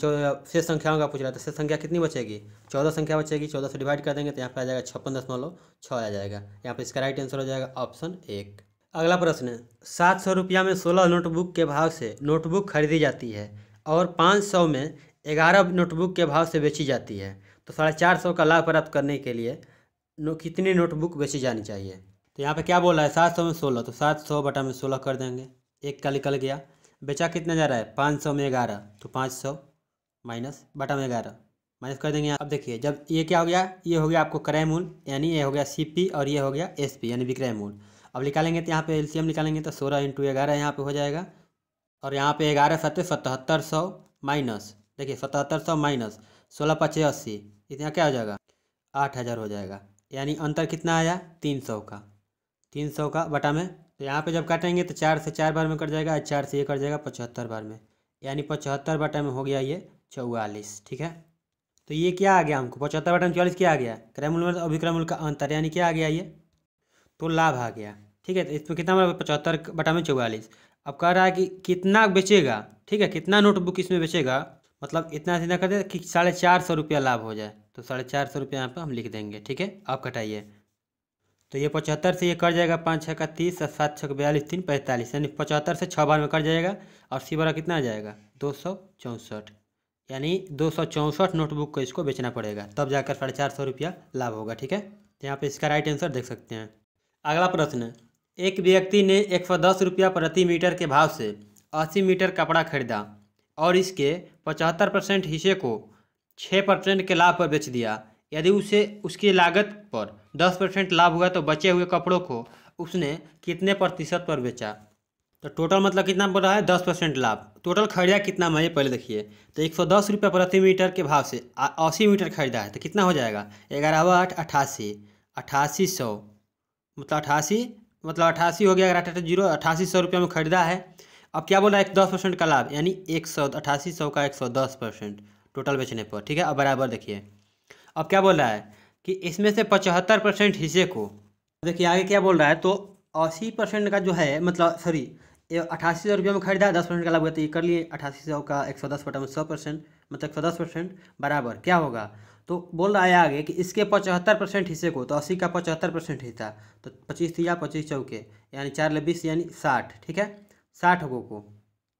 शेष संख्याओं का पूछ रहा तो शेष संख्या कितनी बचेगी चौदह संख्या बचेगी चौदह से डिवाइड कर देंगे तो यहाँ पर आ जाएगा छप्पन दशमलव छः आ जाएगा यहाँ पर इसका राइट आंसर हो जाएगा ऑप्शन एक अगला प्रश्न है सात सौ रुपया में सोलह नोटबुक के भाव से नोटबुक खरीदी जाती है और पाँच सौ में ग्यारह नोटबुक के भाव से बेची जाती है तो साढ़े चार सौ का लाभ प्राप्त करने के लिए नो, कितनी नोटबुक बेची जानी चाहिए तो यहाँ पे क्या बोला है सात सौ में सोलह तो सात सौ बटा में सोलह कर देंगे एक का निकल गया बेचा कितना जा रहा है पाँच सौ में ग्यारह तो पाँच सौ माइनस बटा में ग्यारह माइनस कर देंगे अब देखिए जब ये क्या हो गया ये हो गया आपको क्रय मूल यानी ये हो गया पी और ये हो गया पी यानी विक्रय मूल अब निकालेंगे तो यहाँ सी एम निकालेंगे तो सोलह इंटू ग्यारह यहाँ पे हो जाएगा और यहाँ पर ग्यारह सत्य सतहत्तर सौ माइनस देखिए सतहत्तर सौ माइनस सोलह पच्चीस अस्सी इतना क्या हो जाएगा आठ हज़ार हो जाएगा यानी अंतर कितना आया तीन सौ का तीन सौ का बटा में तो यहाँ पे जब काटेंगे तो चार से चार बार में कट जाएगा चार से ये कट जाएगा पचहत्तर बार में यानी पचहत्तर बटा में हो गया ये चौवालीस ठीक है तो ये क्या आ गया हमको पचहत्तर बटा में चौवालीस क्या आ गया क्रयमूल में तो अभिक्रमूल का अंतर यानी क्या आ गया ये तो लाभ आ गया ठीक है तो इसमें कितना बराबर पचहत्तर बटा में चौवालीस अब कह रहा है कि कितना बेचेगा ठीक है कितना नोटबुक इसमें बेचेगा मतलब इतना सीधा कर दे कि साढ़े चार सौ रुपया लाभ हो जाए तो साढ़े चार सौ रुपये यहाँ पर हम लिख देंगे ठीक है आप कटाइए तो ये पचहत्तर से ये कट जाएगा पाँच छः का तीस और सात छः का बयालीस तीन पैंतालीस यानी पचहत्तर से छः बार में कट जाएगा और सी बारह कितना आ जाएगा दो सौ चौंसठ यानी दो सौ चौंसठ नोटबुक को इसको बेचना पड़ेगा तब जाकर साढ़े चार सौ रुपया लाभ होगा ठीक है तो यहाँ पर इसका राइट आंसर देख सकते हैं अगला प्रश्न एक व्यक्ति ने एक सौ दस रुपया प्रति मीटर के भाव से अस्सी मीटर कपड़ा खरीदा और इसके पचहत्तर परसेंट हिस्से को छः परसेंट के लाभ पर बेच दिया यदि उसे उसकी लागत पर दस परसेंट लाभ हुआ तो बचे हुए कपड़ों को उसने कितने प्रतिशत पर बेचा तो टोटल मतलब कितना पड़ रहा है दस परसेंट लाभ टोटल खरीदा कितना मैं पहले देखिए तो एक सौ दस रुपये प्रति मीटर के भाव से अस्सी मीटर खरीदा है तो कितना हो जाएगा ग्यारह आठ अट्ठासी अट्ठासी सौ मतलब अट्ठासी मतलब अट्ठासी हो गया अठारह जीरो अट्ठासी सौ रुपये में खरीदा है अब क्या बोला एक दस परसेंट का लाभ यानी एक सौ अट्ठासी सौ का एक सौ दस परसेंट टोटल बेचने पर ठीक है अब बराबर देखिए अब क्या बोल रहा है कि इसमें से पचहत्तर परसेंट हिस्से को देखिए आगे क्या बोल रहा है तो अस्सी परसेंट का जो है मतलब सॉरी अठासी सौ रुपये में खरीदा दस परसेंट का लाभ होता तो है ये कर लिए अठासी सौ का एक सौ दस बटा में सौ परसेंट मतलब एक सौ दस परसेंट बराबर क्या होगा तो बोल रहा है आगे कि इसके पचहत्तर परसेंट हिस्से को तो अस्सी का पचहत्तर परसेंट हिस्सा तो पच्चीस तीया पच्चीस चौके यानी चार लब्बीस यानी साठ ठीक है साठ लोगों को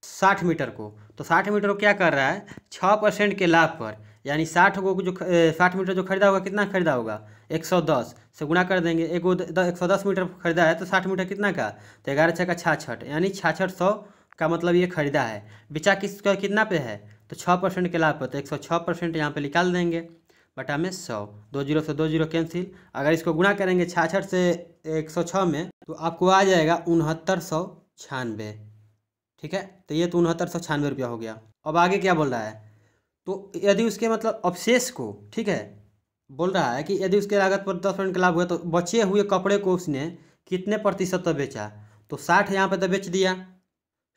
साठ मीटर को तो साठ मीटर को क्या कर रहा है छः परसेंट के लाभ पर यानी साठ को जो साठ मीटर जो खरीदा होगा कितना खरीदा होगा एक सौ दस से गुणा कर देंगे एक एक सौ दस मीटर खरीदा है तो साठ मीटर कितना का तो ग्यारह छः का छाछठ यानी छाछठ सौ का मतलब ये खरीदा है बेचा किस का कितना पे है तो छः परसेंट के लाभ पर तो एक सौ छः परसेंट यहाँ पर निकाल देंगे बटा में सौ दो जीरो से दो जीरो कैंसिल अगर इसको गुणा करेंगे छाछठ से एक सौ छः में तो आपको आ जाएगा उनहत्तर सौ छियानवे ठीक है तो ये तो उनहत्तर सौ छियानवे रुपया हो गया अब आगे क्या बोल रहा है तो यदि उसके मतलब अवशेष को ठीक है बोल रहा है कि यदि उसके लागत पर दस परसेंट का लाभ हुआ तो बचे हुए कपड़े को उसने कितने प्रतिशत तक बेचा तो साठ यहाँ पे तो बेच दिया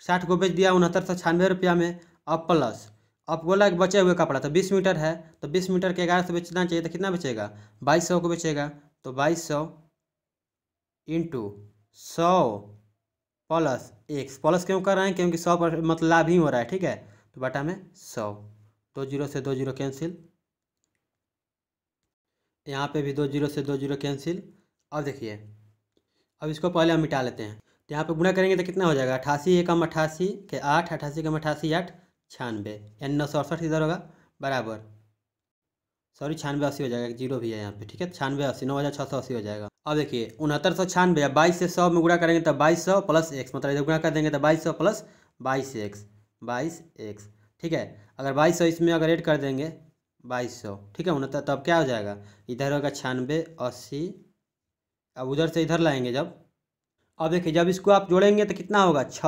साठ को बेच दिया उनहत्तर सौ छियानवे रुपया में अब प्लस अब बोला कि बचे हुए कपड़ा तो बीस मीटर है तो बीस मीटर के ग्यारह सौ बेचना चाहिए तो कितना बेचेगा बाईस सौ को बेचेगा तो बाईस सौ इंटू सौ प्लस एक्स प्लस क्यों कर रहे हैं क्योंकि सौ पर मतलब लाभ ही हो रहा है ठीक है तो बटा में सौ दो जीरो से दो जीरो कैंसिल यहाँ पे भी दो जीरो से दो जीरो कैंसिल अब देखिए अब इसको पहले हम मिटा लेते हैं तो यहाँ पे गुणा करेंगे तो कितना हो जाएगा अठासी एकम अठासी के आठ अठासी कम अठासी आठ छियानवे यानी नौ सौ अड़सठ इधर होगा बराबर सॉरी छानवे अस्सी हो जाएगा जीरो भी है यहाँ पे ठीक है छियानवे अस्सी नौ हज़ार छः सौ अस्सी हो जाएगा अब देखिए उनहत्तर सौ छियानवे अब बाईस से सौ में गुणा करेंगे तो बाईस सौ प्लस एक्स मतलब इधर गुणा कर देंगे तो बाईस सौ प्लस बाईस एक्स बाईस एक्स ठीक है अगर बाईस सौ इसमें अगर एड कर देंगे बाईस सौ ठीक है उनहत्तर तब क्या हो जाएगा इधर होगा छियानवे अस्सी अब उधर से इधर लाएंगे जब अब देखिए जब इसको आप जोड़ेंगे तो कितना होगा छः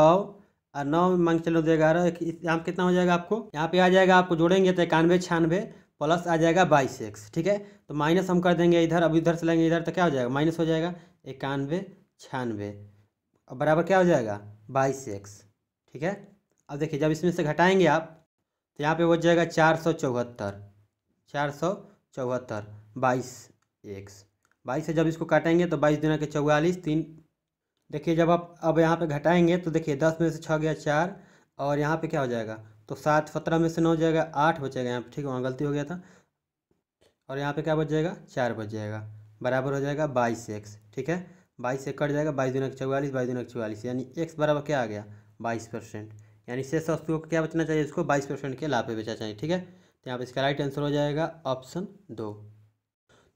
और नौ मांग चलो दो ग्यारह यहाँ कितना हो जाएगा आपको यहाँ पे आ जाएगा आपको जोड़ेंगे तो इक्यानवे छियानवे प्लस आ जाएगा बाईस एक्स ठीक है तो माइनस हम कर देंगे इधर अब इधर से लेंगे इधर तो क्या हो जाएगा माइनस हो जाएगा इक्यानवे छियानवे अब बराबर क्या हो जाएगा बाईस एक्स ठीक है अब देखिए जब इसमें से घटाएंगे आप तो यहाँ पे हो जाएगा चार सौ चौहत्तर चार सौ चौहत्तर बाईस एक्स बाईस से जब इसको काटेंगे तो बाईस दिनों के चौवालीस तीन देखिए जब आप अब यहाँ पर घटाएँगे तो देखिए दस में से छः गया चार और यहाँ पर क्या हो जाएगा तो सात सत्रह में से नौ जाएगा आठ बचेगा यहाँ पर ठीक है वहाँ गलती हो गया था और यहाँ पे क्या बच जाएगा चार बच जाएगा बराबर हो जाएगा बाईस एक्स ठीक है बाईस से कट जाएगा बाईस एक चौवालीस बाईस एक चौवालीस यानी एक्स बराबर क्या आ गया बाईस परसेंट यानी शेष वस्तुओं को क्या बचना चाहिए इसको बाईस परसेंट के लाभ पे बेचा चाहिए ठीक है तो यहाँ पर इसका राइट आंसर हो जाएगा ऑप्शन दो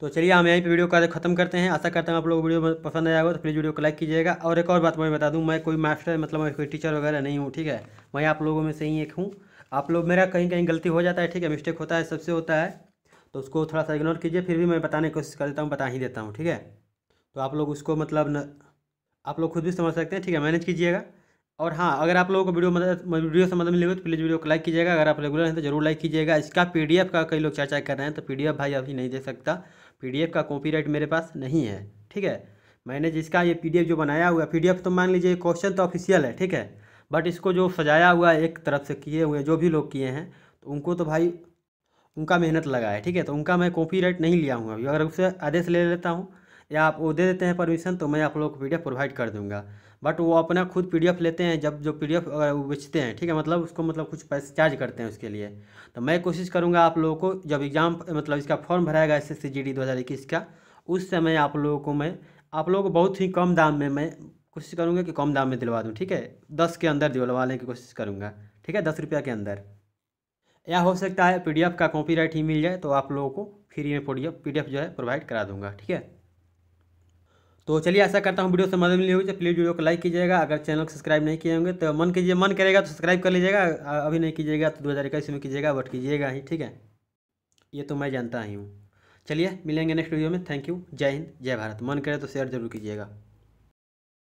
तो चलिए हम यहीं पे वीडियो का ख़त्म करते हैं आशा करता हूँ आप लोग वीडियो पसंद आया होगा तो प्लीज़ वीडियो को लाइक कीजिएगा और एक और बात मैं बता दूँ मैं कोई मास्टर मतलब मैं कोई टीचर वगैरह नहीं हूँ ठीक है मैं आप लोगों में से ही एक हूँ आप लोग मेरा कहीं कहीं गलती हो जाता है ठीक है मिस्टेक होता है सबसे होता है तो उसको थोड़ा सा इग्नोर कीजिए फिर भी मैं बताने की कोशिश कर देता हूँ बता ही देता हूँ ठीक है तो आप लोग उसको मतलब आप लोग खुद भी समझ सकते हैं ठीक है मैनेज कीजिएगा और हाँ अगर आप लोगों को वीडियो मदद वीडियो से मदद मिली तो प्लीज़ वीडियो को लाइक कीजिएगा अगर आप रेगुलर हैं तो जरूर लाइक कीजिएगा इसका पीडीएफ का कई लोग चर्चा कर रहे हैं तो पीडीएफ भाई अभी नहीं दे सकता पीडीएफ का कॉपीराइट मेरे पास नहीं है ठीक है मैंने जिसका ये पीडीएफ जो बनाया हुआ है पीडीएफ तो मान लीजिए क्वेश्चन तो ऑफिशियल है ठीक है बट इसको जो सजाया हुआ है एक तरफ से किए हुए जो भी लोग किए हैं तो उनको तो भाई उनका मेहनत लगा है ठीक है तो उनका मैं कॉपीराइट नहीं लिया हूँ अभी अगर उससे आदेश ले लेता हूँ या आप वो दे देते हैं परमिशन तो मैं आप लोग को पी प्रोवाइड कर दूँगा बट वो अपना खुद पी लेते हैं जब जो पी वो बेचते हैं ठीक है मतलब उसको मतलब कुछ पैसे चार्ज करते हैं उसके लिए तो मैं कोशिश करूँगा आप लोगों को जब एग्ज़ाम मतलब इसका फॉर्म भराएगा एस एस सी का उस समय आप लोगों को मैं आप लोगों को बहुत ही कम दाम में मैं कोशिश करूँगा कि कम दाम में दिलवा दूँ ठीक है दस के अंदर दिलवाने की कोशिश करूँगा ठीक है दस रुपया के अंदर या हो सकता है पीडीएफ का कॉपीराइट ही मिल जाए तो आप लोगों को फ्री में पीडीएफ पीडीएफ जो है प्रोवाइड करा दूंगा ठीक है तो चलिए ऐसा करता हूँ वीडियो से मदद मिली होगी तो प्लीज़ वीडियो को लाइक कीजिएगा अगर चैनल को सब्सक्राइब नहीं किए होंगे तो मन कीजिए मन करेगा तो सब्सक्राइब कर लीजिएगा अभी नहीं कीजिएगा तो दो हज़ार इक्कीस में कीजिएगा वोट कीजिएगा ही ठीक है ये तो मैं जानता ही हूँ चलिए मिलेंगे नेक्स्ट वीडियो में थैंक यू जय हिंद जय भारत मन करे तो शेयर जरूर कीजिएगा